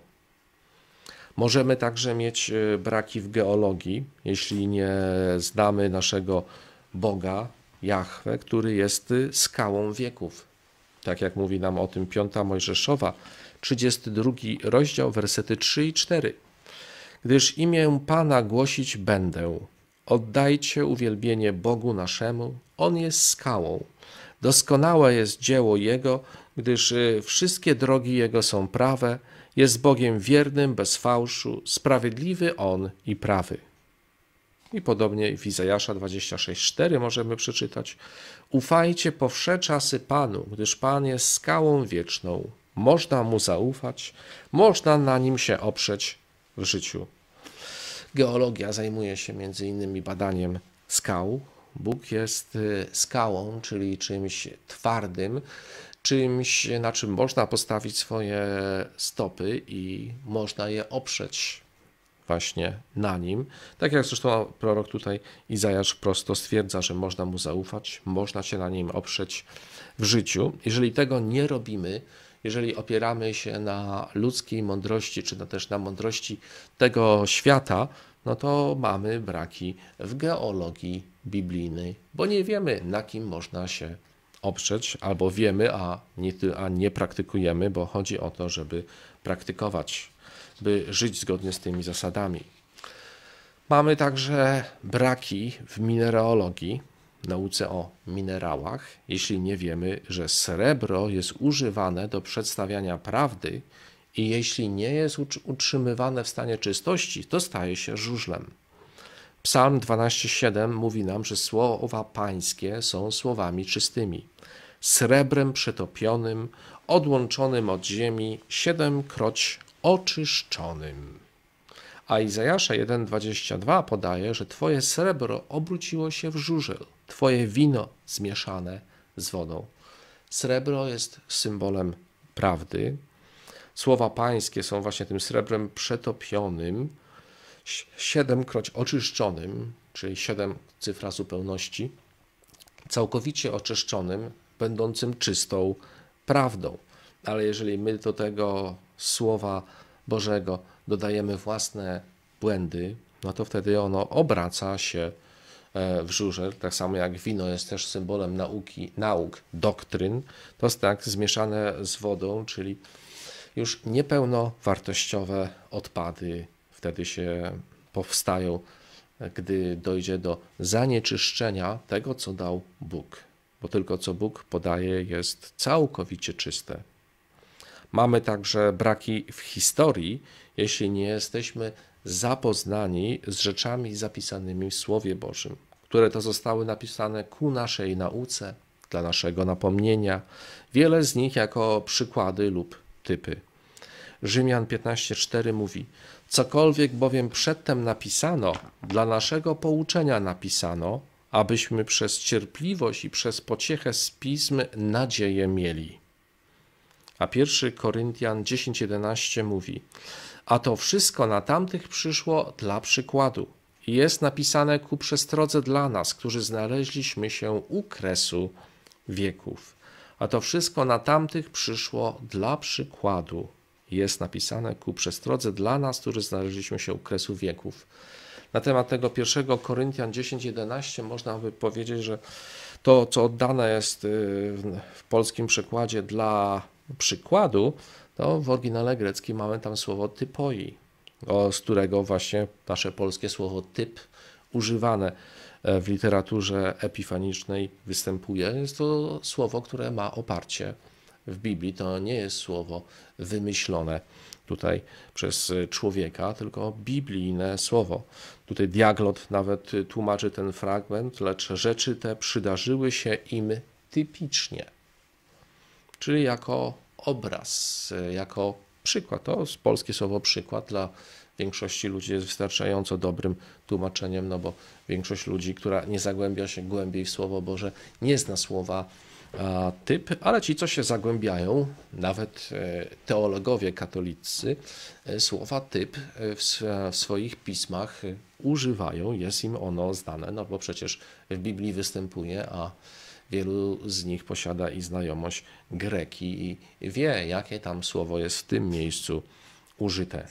Możemy także mieć e, braki w geologii, jeśli nie znamy naszego Boga, Jahwe, który jest y, skałą wieków. Tak jak mówi nam o tym 5 Mojżeszowa, 32 rozdział, wersety 3 i 4. Gdyż imię Pana głosić będę. Oddajcie uwielbienie Bogu naszemu, On jest skałą. Doskonałe jest dzieło Jego, gdyż y, wszystkie drogi Jego są prawe, jest Bogiem wiernym, bez fałszu, sprawiedliwy On i prawy. I podobnie w Izajasza 26:4 możemy przeczytać: Ufajcie po czasy Panu, gdyż Pan jest skałą wieczną. Można mu zaufać, można na nim się oprzeć w życiu. Geologia zajmuje się między innymi badaniem skał. Bóg jest y, skałą, czyli czymś twardym, czymś, na czym można postawić swoje stopy i można je oprzeć właśnie na nim. Tak jak zresztą prorok tutaj Izajasz prosto stwierdza, że można mu zaufać, można się na nim oprzeć w życiu. Jeżeli tego nie robimy, jeżeli opieramy się na ludzkiej mądrości, czy też na mądrości tego świata, no to mamy braki w geologii biblijnej, bo nie wiemy, na kim można się oprzeć, albo wiemy, a nie, a nie praktykujemy, bo chodzi o to, żeby praktykować, by żyć zgodnie z tymi zasadami. Mamy także braki w mineralogii, nauce o minerałach, jeśli nie wiemy, że srebro jest używane do przedstawiania prawdy i jeśli nie jest utrzymywane w stanie czystości, to staje się żużlem. Psalm 12:7 mówi nam, że słowa pańskie są słowami czystymi, srebrem przetopionym, odłączonym od ziemi, siedemkroć oczyszczonym. A Izajasza 1:22 podaje, że twoje srebro obróciło się w żużel, twoje wino zmieszane z wodą. Srebro jest symbolem prawdy. Słowa pańskie są właśnie tym srebrem przetopionym, siedemkroć oczyszczonym, czyli siedem cyfra zupełności, całkowicie oczyszczonym, będącym czystą prawdą. Ale jeżeli my do tego Słowa Bożego dodajemy własne błędy, no to wtedy ono obraca się e, w żurze, tak samo jak wino jest też symbolem nauki, nauk, doktryn, to jest tak zmieszane z wodą, czyli już niepełnowartościowe odpady wtedy się powstają, gdy dojdzie do zanieczyszczenia tego, co dał Bóg. Bo tylko co Bóg podaje jest całkowicie czyste. Mamy także braki w historii, jeśli nie jesteśmy zapoznani z rzeczami zapisanymi w Słowie Bożym, które to zostały napisane ku naszej nauce, dla naszego napomnienia, wiele z nich jako przykłady lub typy. Rzymian 15:4 mówi: Cokolwiek bowiem przedtem napisano, dla naszego pouczenia napisano, abyśmy przez cierpliwość i przez pociechę z pism nadzieję mieli. A 1 Koryntian 10:11 mówi: A to wszystko na tamtych przyszło dla przykładu. I jest napisane ku przestrodze dla nas, którzy znaleźliśmy się u kresu wieków. A to wszystko na tamtych przyszło dla przykładu jest napisane ku przestrodze dla nas, którzy znaleźliśmy się u kresu wieków. Na temat tego pierwszego Koryntian 10:11 można by powiedzieć, że to, co oddane jest y, w polskim przekładzie dla przykładu, to w oryginale greckim mamy tam słowo typoi, z którego właśnie nasze polskie słowo typ używane e, w literaturze epifanicznej występuje. Jest to słowo, które ma oparcie w Biblii to nie jest słowo wymyślone tutaj przez człowieka, tylko biblijne słowo. Tutaj Diaglot nawet tłumaczy ten fragment, lecz rzeczy te przydarzyły się im typicznie, czyli jako obraz, jako przykład. To jest polskie słowo przykład dla większości ludzi jest wystarczająco dobrym tłumaczeniem, no bo większość ludzi, która nie zagłębia się głębiej w Słowo Boże, nie zna słowa typ, ale ci, co się zagłębiają, nawet e, teologowie katolicy, e, słowa typ e, w swoich pismach używają, jest im ono znane, no bo przecież w Biblii występuje, a wielu z nich posiada i znajomość greki i wie, jakie tam słowo jest w tym miejscu użyte.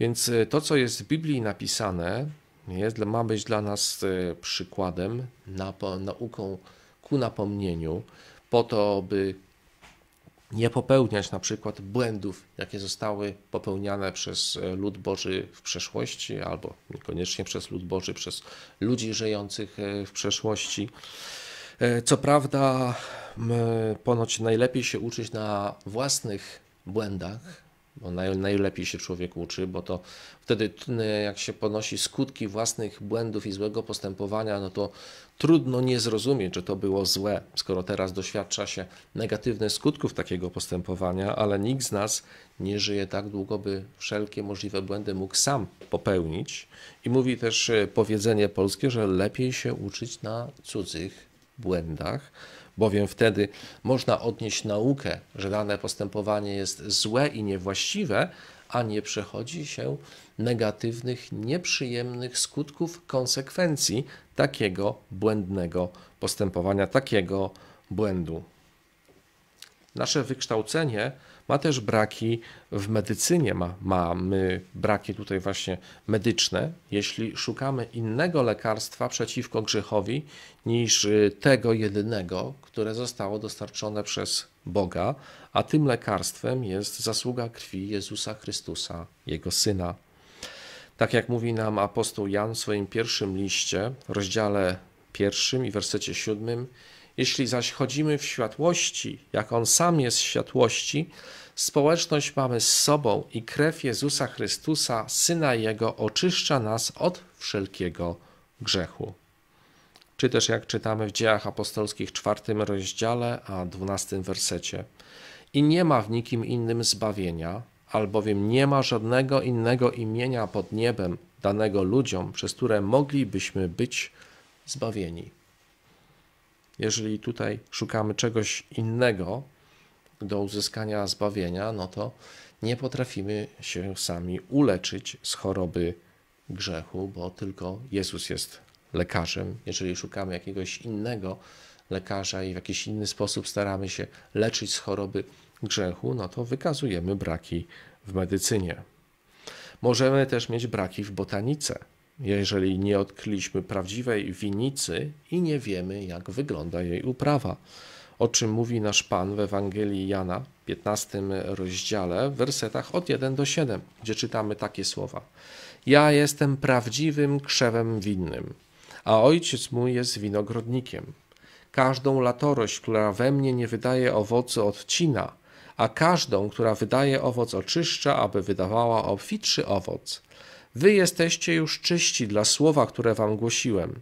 Więc to, co jest w Biblii napisane, jest, ma być dla nas przykładem, nauką ku napomnieniu, po to, by nie popełniać na przykład błędów, jakie zostały popełniane przez e, lud Boży w przeszłości, albo niekoniecznie przez lud Boży, przez ludzi żyjących e, w przeszłości. E, co prawda, ponoć najlepiej się uczyć na własnych błędach, bo naj, najlepiej się człowiek uczy, bo to wtedy jak się ponosi skutki własnych błędów i złego postępowania, no to trudno nie zrozumieć, że to było złe, skoro teraz doświadcza się negatywnych skutków takiego postępowania, ale nikt z nas nie żyje tak długo, by wszelkie możliwe błędy mógł sam popełnić. I mówi też e, powiedzenie polskie, że lepiej się uczyć na cudzych błędach, bowiem wtedy można odnieść naukę, że dane postępowanie jest złe i niewłaściwe, a nie przechodzi się negatywnych, nieprzyjemnych skutków, konsekwencji takiego błędnego postępowania, takiego błędu. Nasze wykształcenie ma też braki w medycynie, ma, mamy braki tutaj właśnie medyczne. Jeśli szukamy innego lekarstwa przeciwko grzechowi niż y, tego jedynego, które zostało dostarczone przez Boga, a tym lekarstwem jest zasługa krwi Jezusa Chrystusa, Jego Syna. Tak jak mówi nam apostoł Jan w swoim pierwszym liście, rozdziale pierwszym i wersecie siódmym, jeśli zaś chodzimy w światłości, jak On sam jest w światłości, społeczność mamy z sobą i krew Jezusa Chrystusa, Syna Jego, oczyszcza nas od wszelkiego grzechu. Czy też jak czytamy w dziejach apostolskich czwartym rozdziale, a dwunastym wersecie. I nie ma w nikim innym zbawienia, albowiem nie ma żadnego innego imienia pod niebem danego ludziom, przez które moglibyśmy być zbawieni. Jeżeli tutaj szukamy czegoś innego do uzyskania zbawienia, no to nie potrafimy się sami uleczyć z choroby grzechu, bo tylko Jezus jest lekarzem. Jeżeli szukamy jakiegoś innego lekarza i w jakiś inny sposób staramy się leczyć z choroby grzechu, grzechu, no to wykazujemy braki w medycynie. Możemy też mieć braki w botanice, jeżeli nie odkryliśmy prawdziwej winicy i nie wiemy, jak wygląda jej uprawa, o czym mówi nasz Pan w Ewangelii Jana, 15 rozdziale, w wersetach od 1 do 7, gdzie czytamy takie słowa: Ja jestem prawdziwym krzewem winnym, a ojciec mój jest winogrodnikiem. Każdą latorość, która we mnie nie wydaje owocu, odcina, a każdą, która wydaje owoc, oczyszcza, aby wydawała obfitszy owoc. Wy jesteście już czyści dla słowa, które wam głosiłem.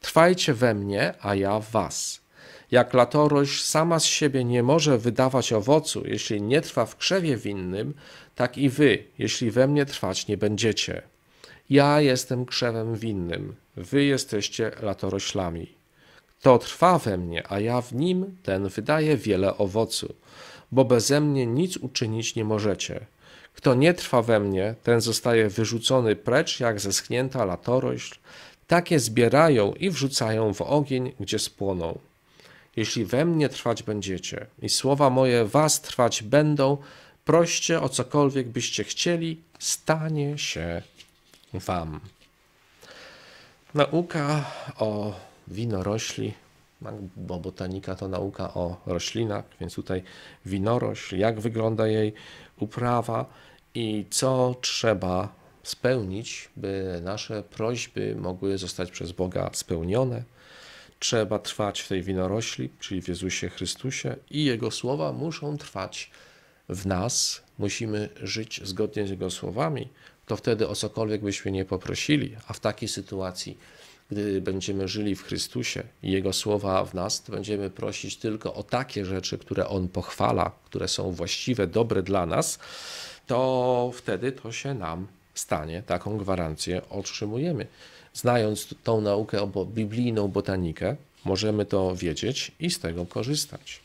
Trwajcie we mnie, a ja w was. Jak latorość sama z siebie nie może wydawać owocu, jeśli nie trwa w krzewie winnym, tak i wy, jeśli we mnie trwać nie będziecie. Ja jestem krzewem winnym, wy jesteście latoroślami. To trwa we mnie, a ja w nim, ten wydaje wiele owocu bo bezemnie mnie nic uczynić nie możecie. Kto nie trwa we mnie, ten zostaje wyrzucony precz jak zeschnięta latorośl. Takie zbierają i wrzucają w ogień, gdzie spłoną. Jeśli we mnie trwać będziecie i słowa moje was trwać będą, proście o cokolwiek byście chcieli, stanie się wam. Nauka o winorośli no, bo botanika to nauka o roślinach, więc tutaj winorośl, jak wygląda jej uprawa i co trzeba spełnić, by nasze prośby mogły zostać przez Boga spełnione. Trzeba trwać w tej winorośli, czyli w Jezusie Chrystusie, i Jego słowa muszą trwać w nas. Musimy żyć zgodnie z Jego słowami, to wtedy o cokolwiek byśmy nie poprosili, a w takiej sytuacji gdy będziemy żyli w Chrystusie i Jego słowa w nas, to będziemy prosić tylko o takie rzeczy, które On pochwala, które są właściwe, dobre dla nas, to wtedy to się nam stanie. Taką gwarancję otrzymujemy. Znając tą naukę biblijną botanikę, możemy to wiedzieć i z tego korzystać.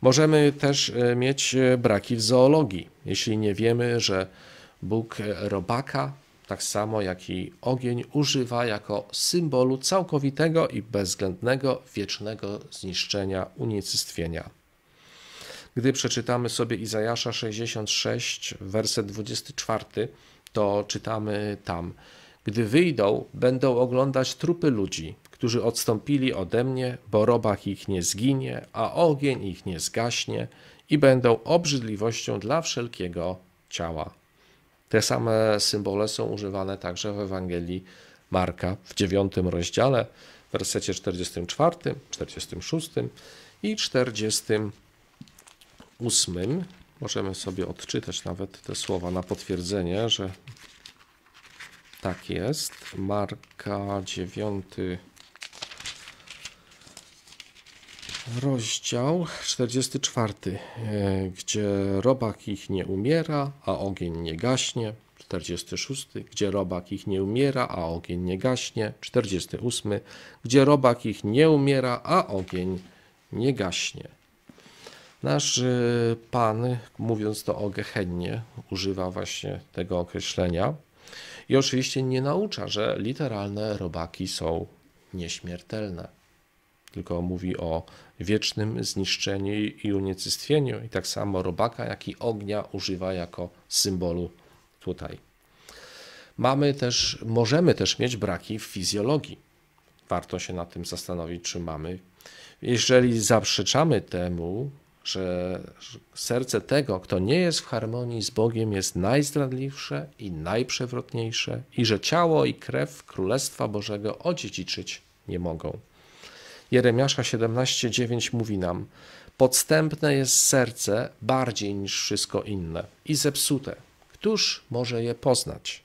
Możemy też e, mieć e, braki w zoologii, jeśli nie wiemy, że Bóg e, robaka tak samo jak i ogień, używa jako symbolu całkowitego i bezwzględnego wiecznego zniszczenia, unicestwienia. Gdy przeczytamy sobie Izajasza 66, werset 24, to czytamy tam: Gdy wyjdą, będą oglądać trupy ludzi, którzy odstąpili ode mnie, bo robak ich nie zginie, a ogień ich nie zgaśnie i będą obrzydliwością dla wszelkiego ciała. Te same symbole są używane także w Ewangelii Marka w dziewiątym rozdziale, w wersecie 44, 46 i 48. Możemy sobie odczytać nawet te słowa na potwierdzenie, że tak jest. Marka 9 rozdział 44, e, gdzie robak ich nie umiera, a ogień nie gaśnie. 46, gdzie robak ich nie umiera, a ogień nie gaśnie. 48, gdzie robak ich nie umiera, a ogień nie gaśnie. Nasz e, Pan, mówiąc to o Gehennie, używa właśnie tego określenia. I oczywiście nie naucza, że literalne robaki są nieśmiertelne tylko mówi o wiecznym zniszczeniu i unicestwieniu. I tak samo robaka, jak i ognia używa jako symbolu tutaj. Mamy też, możemy też mieć braki w fizjologii. Warto się nad tym zastanowić, czy mamy. Jeżeli zaprzeczamy temu, że serce tego, kto nie jest w harmonii z Bogiem, jest najzdradliwsze i najprzewrotniejsze, i że ciało i krew Królestwa Bożego odziedziczyć nie mogą. Jeremiasza 17:9 mówi nam: Podstępne jest serce bardziej niż wszystko inne i zepsute. Któż może je poznać?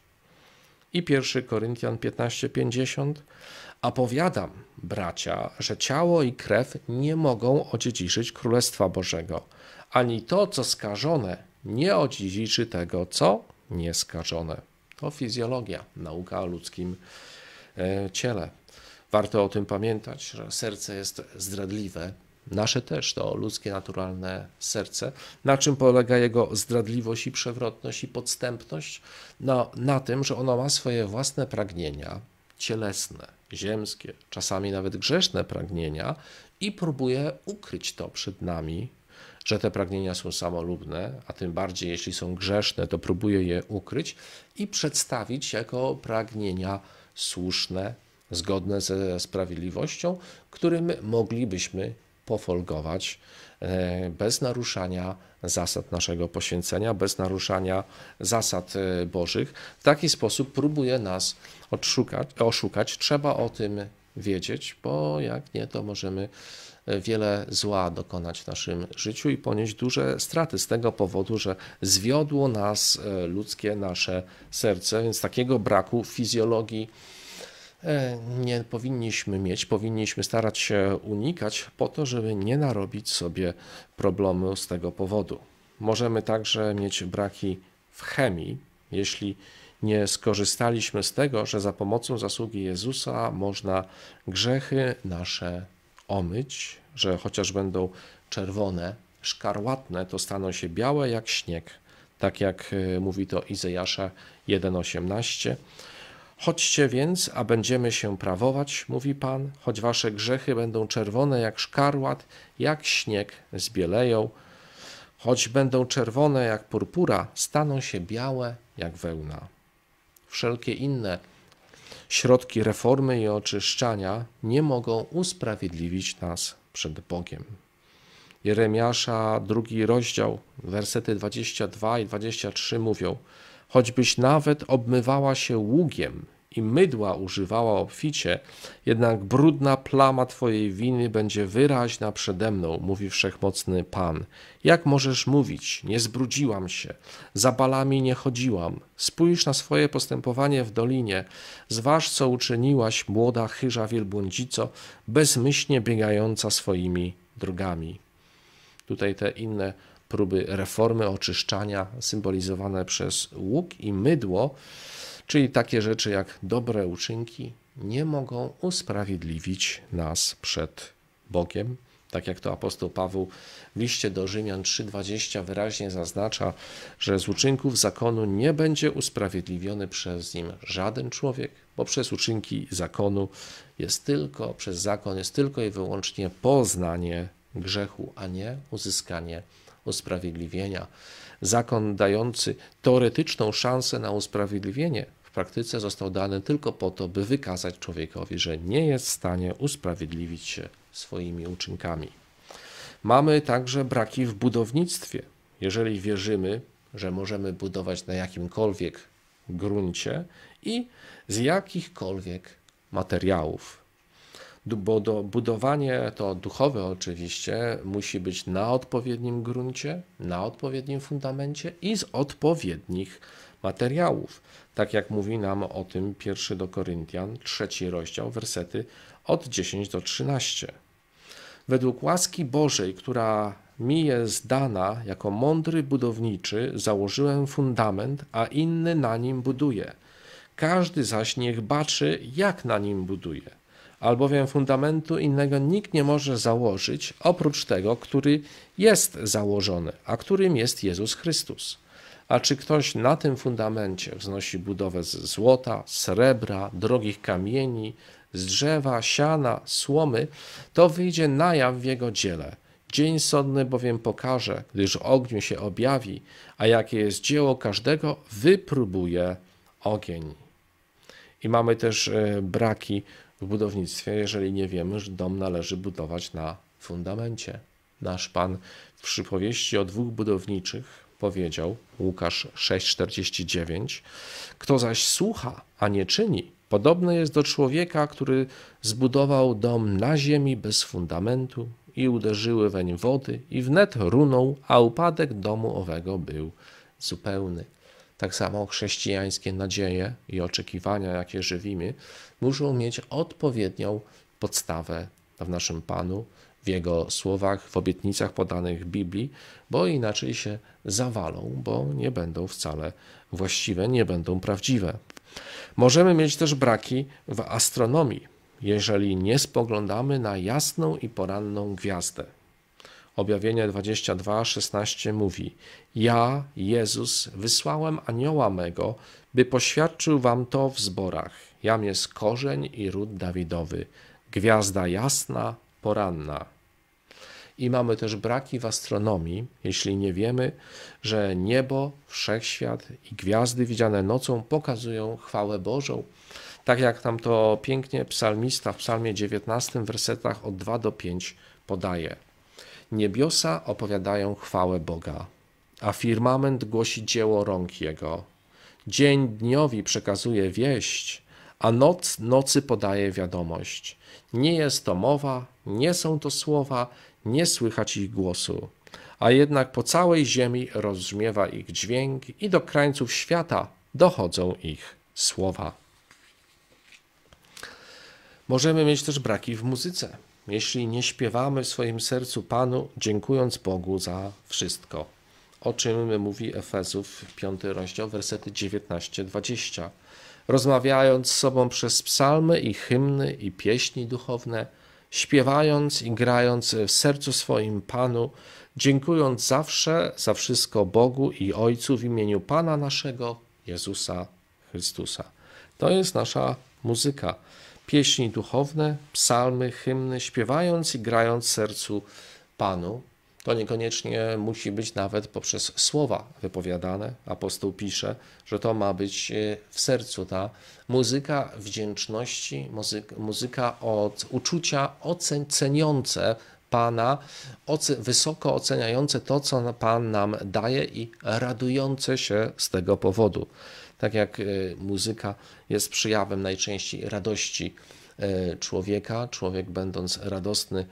I 1 Koryntian 15:50 A powiadam, bracia, że ciało i krew nie mogą odziedziczyć Królestwa Bożego, ani to, co skażone, nie odziedziczy tego, co nieskażone. To fizjologia, nauka o ludzkim e, ciele. Warto o tym pamiętać, że serce jest zdradliwe. Nasze też to ludzkie, naturalne serce. Na czym polega jego zdradliwość i przewrotność i podstępność? No, na tym, że ono ma swoje własne pragnienia cielesne, ziemskie, czasami nawet grzeszne pragnienia i próbuje ukryć to przed nami, że te pragnienia są samolubne, a tym bardziej jeśli są grzeszne, to próbuje je ukryć i przedstawić jako pragnienia słuszne, zgodne ze sprawiedliwością, którym moglibyśmy pofolgować e, bez naruszania zasad naszego poświęcenia, bez naruszania zasad e, bożych. W taki sposób próbuje nas odszukać, oszukać. Trzeba o tym wiedzieć, bo jak nie, to możemy e, wiele zła dokonać w naszym życiu i ponieść duże straty z tego powodu, że zwiodło nas ludzkie nasze serce, więc takiego braku fizjologii E, nie powinniśmy mieć, powinniśmy starać się unikać po to, żeby nie narobić sobie problemu z tego powodu. Możemy także mieć braki w chemii, jeśli nie skorzystaliśmy z tego, że za pomocą zasługi Jezusa można grzechy nasze omyć, że chociaż będą czerwone, szkarłatne, to staną się białe jak śnieg, tak jak e, mówi to Izejasza 1:18 Chodźcie więc, a będziemy się prawować, mówi Pan, choć wasze grzechy będą czerwone jak szkarłat, jak śnieg zbieleją, choć będą czerwone jak purpura, staną się białe jak wełna. Wszelkie inne środki reformy i oczyszczania nie mogą usprawiedliwić nas przed Bogiem. Jeremiasza, drugi rozdział, wersety 22 i 23 mówią – choćbyś nawet obmywała się ługiem i mydła używała obficie, jednak brudna plama Twojej winy będzie wyraźna przede mną, mówi wszechmocny Pan. Jak możesz mówić, nie zbrudziłam się, za balami nie chodziłam. Spójrz na swoje postępowanie w dolinie, zważ co uczyniłaś, młoda chyża wielbłądzico, bezmyślnie biegająca swoimi drogami. Tutaj te inne próby reformy, oczyszczania, symbolizowane przez łuk i mydło, czyli takie rzeczy jak dobre uczynki, nie mogą usprawiedliwić nas przed Bogiem. Tak jak to apostoł Paweł w liście do Rzymian 3:20 wyraźnie zaznacza, że z uczynków zakonu nie będzie usprawiedliwiony przez nim żaden człowiek, bo przez uczynki zakonu jest tylko, przez zakon jest tylko i wyłącznie poznanie grzechu, a nie uzyskanie usprawiedliwienia. Zakon dający teoretyczną szansę na usprawiedliwienie w praktyce został dany tylko po to, by wykazać człowiekowi, że nie jest w stanie usprawiedliwić się swoimi uczynkami. Mamy także braki w budownictwie. Jeżeli wierzymy, że możemy budować na jakimkolwiek gruncie i z jakichkolwiek materiałów. Bo Budowanie to duchowe oczywiście musi być na odpowiednim gruncie, na odpowiednim fundamencie i z odpowiednich materiałów. Tak jak mówi nam o tym pierwszy do Koryntian, trzeci rozdział, wersety od 10 do 13. Według łaski Bożej, która mi jest dana jako mądry budowniczy, założyłem fundament, a inny na nim buduje. Każdy zaś niech baczy, jak na nim buduje albowiem fundamentu innego nikt nie może założyć oprócz tego, który jest założony, a którym jest Jezus Chrystus. A czy ktoś na tym fundamencie wznosi budowę z złota, srebra, drogich kamieni, z drzewa, siana, słomy, to wyjdzie na jaw w jego dziele. Dzień sądny bowiem pokaże, gdyż ogniu się objawi, a jakie jest dzieło każdego, wypróbuje ogień. I mamy też e, braki w budownictwie, jeżeli nie wiemy, że dom należy budować na fundamencie. Nasz Pan w przypowieści o dwóch budowniczych powiedział, Łukasz 6,49, kto zaś słucha, a nie czyni, podobny jest do człowieka, który zbudował dom na ziemi bez fundamentu i uderzyły weń wody i wnet runął, a upadek domu owego był zupełny. Tak samo chrześcijańskie nadzieje i oczekiwania, jakie żywimy, muszą mieć odpowiednią podstawę w naszym Panu, w Jego słowach, w obietnicach podanych w Biblii, bo inaczej się zawalą, bo nie będą wcale właściwe, nie będą prawdziwe. Możemy mieć też braki w astronomii, jeżeli nie spoglądamy na jasną i poranną gwiazdę. Objawienie 22:16 mówi: Ja, Jezus, wysłałem anioła mego, by poświadczył wam to w zborach. Jam jest korzeń i ród Dawidowy, gwiazda jasna, poranna. I mamy też braki w astronomii, jeśli nie wiemy, że niebo, wszechświat i gwiazdy widziane nocą pokazują chwałę Bożą. Tak jak tam to pięknie psalmista w psalmie 19, wersetach od 2 do 5 podaje. Niebiosa opowiadają chwałę Boga, a firmament głosi dzieło rąk Jego. Dzień dniowi przekazuje wieść, a noc nocy podaje wiadomość. Nie jest to mowa, nie są to słowa, nie słychać ich głosu. A jednak po całej ziemi rozbrzmiewa ich dźwięk i do krańców świata dochodzą ich słowa. Możemy mieć też braki w muzyce, jeśli nie śpiewamy w swoim sercu Panu, dziękując Bogu za wszystko. O czym mówi Efezów 5 rozdział, wersety 19-20 rozmawiając z sobą przez psalmy i hymny i pieśni duchowne, śpiewając i grając w sercu swoim Panu, dziękując zawsze za wszystko Bogu i Ojcu w imieniu Pana naszego Jezusa Chrystusa. To jest nasza muzyka. Pieśni duchowne, psalmy, hymny, śpiewając i grając w sercu Panu. To niekoniecznie musi być nawet poprzez słowa wypowiadane. Apostoł pisze, że to ma być e, w sercu ta muzyka wdzięczności, muzyka, muzyka od uczucia ocen, Pana, wysoko oceniające to, co Pan nam daje i radujące się z tego powodu. Tak jak e, muzyka jest przejawem najczęściej radości e, człowieka, człowiek będąc radosny,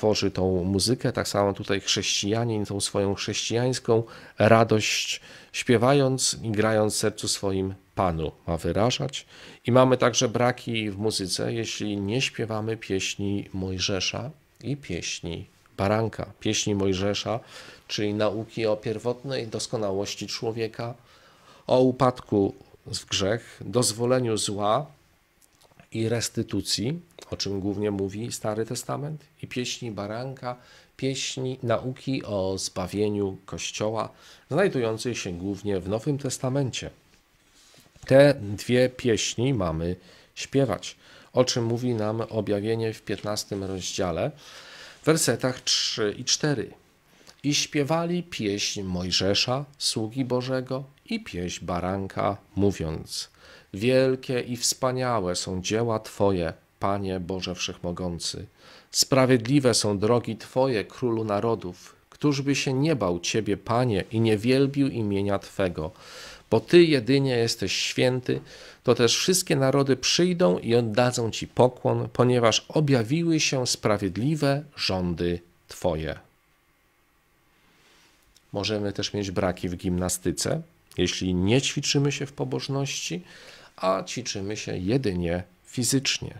tworzy tą muzykę. Tak samo tutaj chrześcijanin tą swoją chrześcijańską radość śpiewając i grając sercu swoim Panu ma wyrażać. I mamy także braki w muzyce, jeśli nie śpiewamy pieśni Mojżesza i pieśni Baranka, pieśni Mojżesza, czyli nauki o pierwotnej doskonałości człowieka, o upadku w grzech, dozwoleniu zła i restytucji, o czym głównie mówi Stary Testament, i pieśni Baranka, pieśni nauki o zbawieniu Kościoła, znajdującej się głównie w Nowym Testamencie. Te dwie pieśni mamy śpiewać, o czym mówi nam objawienie w 15 rozdziale, w wersetach 3 i 4. I śpiewali pieśń Mojżesza, sługi Bożego, i pieśń Baranka, mówiąc: Wielkie i wspaniałe są dzieła Twoje, Panie Boże Wszechmogący. Sprawiedliwe są drogi Twoje, Królu Narodów. Któżby się nie bał Ciebie, Panie, i nie wielbił imienia Twego? Bo Ty jedynie jesteś święty, to też wszystkie narody przyjdą i oddadzą Ci pokłon, ponieważ objawiły się sprawiedliwe rządy Twoje. Możemy też mieć braki w gimnastyce, jeśli nie ćwiczymy się w pobożności, a ćwiczymy się jedynie fizycznie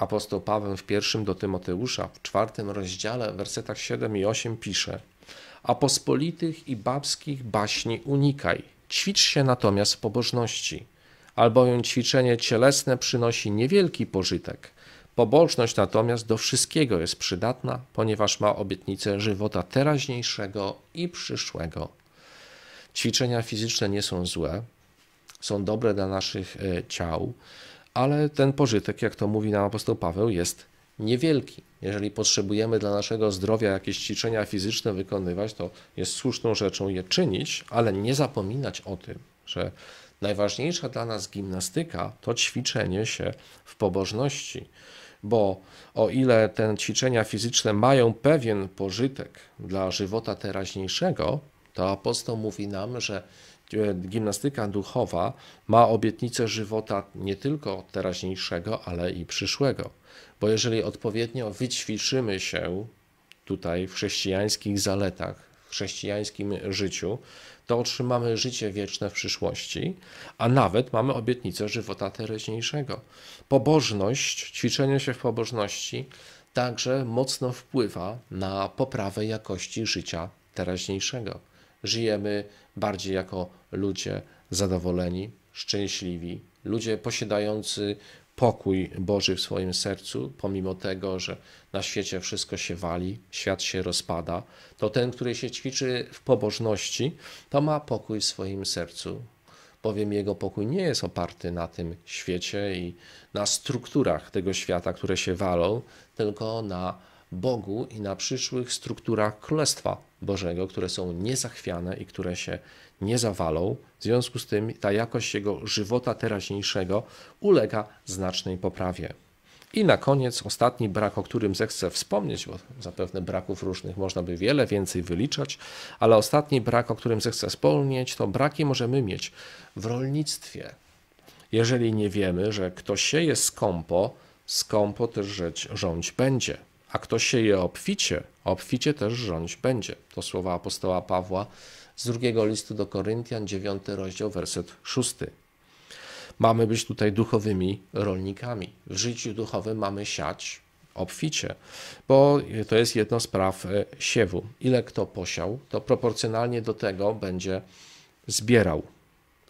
apostoł Paweł w pierwszym do Tymoteusza, w czwartym rozdziale, wersetach 7 i 8 pisze: „Apostolitych i babskich baśni unikaj. Ćwicz się natomiast w pobożności, albowiem ćwiczenie cielesne przynosi niewielki pożytek. Pobożność natomiast do wszystkiego jest przydatna, ponieważ ma obietnicę żywota teraźniejszego i przyszłego. Ćwiczenia fizyczne nie są złe, są dobre dla naszych e, ciał ale ten pożytek, jak to mówi nam apostoł Paweł, jest niewielki. Jeżeli potrzebujemy dla naszego zdrowia jakieś ćwiczenia fizyczne wykonywać, to jest słuszną rzeczą je czynić, ale nie zapominać o tym, że najważniejsza dla nas gimnastyka to ćwiczenie się w pobożności, bo o ile te ćwiczenia fizyczne mają pewien pożytek dla żywota teraźniejszego, to apostoł mówi nam, że E, gimnastyka duchowa ma obietnicę żywota nie tylko teraźniejszego, ale i przyszłego. Bo jeżeli odpowiednio wyćwiczymy się tutaj w chrześcijańskich zaletach, w chrześcijańskim życiu, to otrzymamy życie wieczne w przyszłości, a nawet mamy obietnicę żywota teraźniejszego. Pobożność, ćwiczenie się w pobożności także mocno wpływa na poprawę jakości życia teraźniejszego żyjemy bardziej jako ludzie zadowoleni, szczęśliwi, ludzie posiadający pokój Boży w swoim sercu, pomimo tego, że na świecie wszystko się wali, świat się rozpada, to ten, który się ćwiczy w pobożności, to ma pokój w swoim sercu. Bowiem jego pokój nie jest oparty na tym świecie i na strukturach tego świata, które się walą, tylko na Bogu i na przyszłych strukturach Królestwa Bożego, które są niezachwiane i które się nie zawalą. W związku z tym ta jakość jego żywota teraźniejszego ulega znacznej poprawie. I na koniec ostatni brak, o którym zechcę wspomnieć, bo zapewne braków różnych można by wiele więcej wyliczać, ale ostatni brak, o którym zechcę wspomnieć, to braki możemy mieć w rolnictwie. Jeżeli nie wiemy, że kto sieje skąpo, skąpo też rzeć rządź będzie a kto sieje obficie, obficie też rządź będzie. To słowa apostoła Pawła z drugiego listu do Koryntian, 9 rozdział, werset 6. Mamy być tutaj duchowymi rolnikami. W życiu duchowym mamy siać obficie, bo to jest jedno z praw e, siewu. Ile kto posiał, to proporcjonalnie do tego będzie zbierał.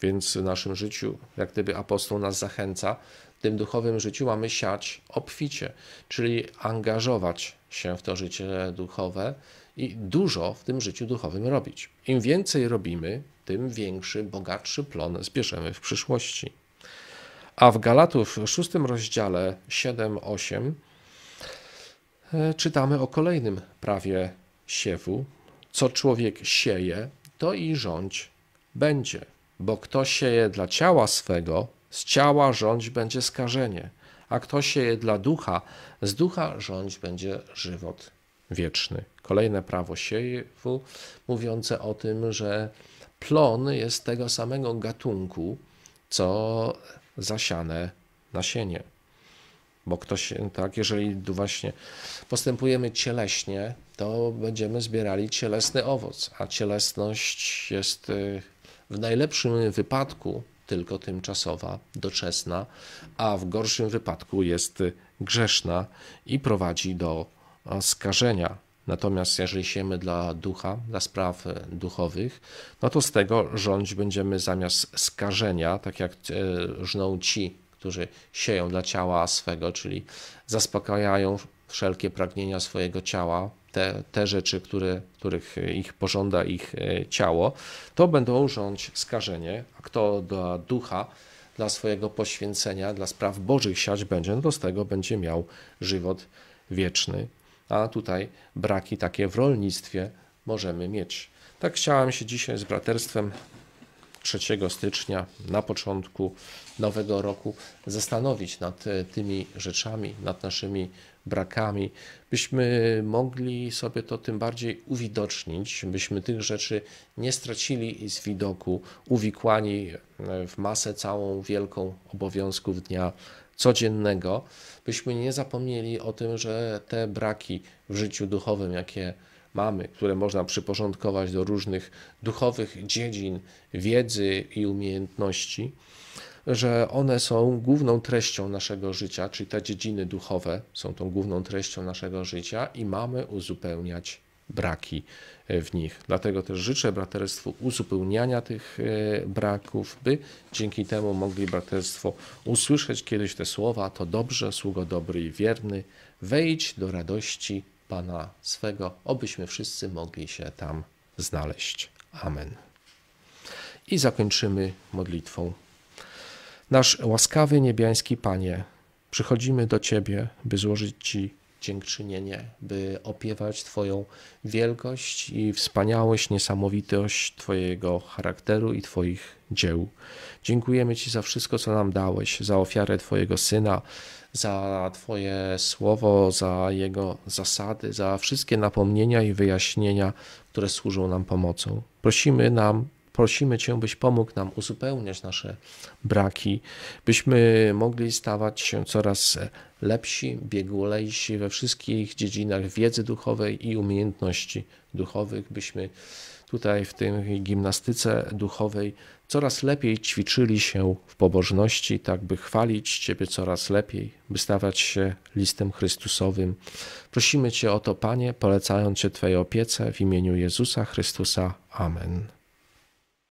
Więc w naszym życiu, jak gdyby apostoł nas zachęca, w tym duchowym życiu mamy siać obficie, czyli angażować się w to życie duchowe i dużo w tym życiu duchowym robić. Im więcej robimy, tym większy, bogatszy plon zbierzemy w przyszłości. A w Galatów w szóstym rozdziale 7-8 e, czytamy o kolejnym prawie siewu. Co człowiek sieje, to i rządź będzie bo kto sieje dla ciała swego, z ciała rządź będzie skażenie, a kto sieje dla ducha, z ducha rządź będzie żywot wieczny. Kolejne prawo siewu mówiące o tym, że plon jest tego samego gatunku, co zasiane nasienie. Bo ktoś, tak, jeżeli właśnie postępujemy cieleśnie, to będziemy zbierali cielesny owoc, a cielesność jest y, w najlepszym wypadku tylko tymczasowa, doczesna, a w gorszym wypadku jest grzeszna i prowadzi do skażenia. Natomiast jeżeli siemy dla ducha, dla spraw duchowych, no to z tego rządź będziemy zamiast skażenia, tak jak e, żną ci, którzy sieją dla ciała swego, czyli zaspokajają wszelkie pragnienia swojego ciała, te, te rzeczy, które, których e, ich pożąda ich e, ciało, to będą rządź skażenie, a kto dla ducha, dla swojego poświęcenia, dla spraw Bożych siać będzie, no to z tego będzie miał żywot wieczny. A tutaj braki takie w rolnictwie możemy mieć. Tak chciałem się dzisiaj z braterstwem 3 stycznia, na początku nowego roku, zastanowić nad e, tymi rzeczami, nad naszymi brakami, byśmy mogli sobie to tym bardziej uwidocznić, byśmy tych rzeczy nie stracili z widoku, uwikłani w masę całą wielką obowiązków dnia codziennego, byśmy nie zapomnieli o tym, że te braki w życiu duchowym, jakie mamy, które można przyporządkować do różnych duchowych dziedzin wiedzy i umiejętności, że one są główną treścią naszego życia, czyli te dziedziny duchowe są tą główną treścią naszego życia i mamy uzupełniać braki e, w nich. Dlatego też życzę braterstwu uzupełniania tych e, braków, by dzięki temu mogli braterstwo usłyszeć kiedyś te słowa: To dobrze, sługo dobry i wierny, wejdź do radości Pana swego, obyśmy wszyscy mogli się tam znaleźć. Amen. I zakończymy modlitwą Nasz łaskawy niebiański Panie, przychodzimy do Ciebie, by złożyć Ci dziękczynienie, by opiewać Twoją wielkość i wspaniałość, niesamowitość Twojego charakteru i Twoich dzieł. Dziękujemy Ci za wszystko, co nam dałeś, za ofiarę Twojego Syna, za Twoje słowo, za Jego zasady, za wszystkie napomnienia i wyjaśnienia, które służą nam pomocą. Prosimy nam Prosimy Cię, byś pomógł nam uzupełniać nasze braki, byśmy mogli stawać się coraz lepsi, biegulejsi we wszystkich dziedzinach wiedzy duchowej i umiejętności duchowych, byśmy tutaj w tej gimnastyce duchowej coraz lepiej ćwiczyli się w pobożności, tak by chwalić Ciebie coraz lepiej, by stawać się listem Chrystusowym. Prosimy Cię o to, Panie, polecając Cię Twojej opiece w imieniu Jezusa Chrystusa. Amen.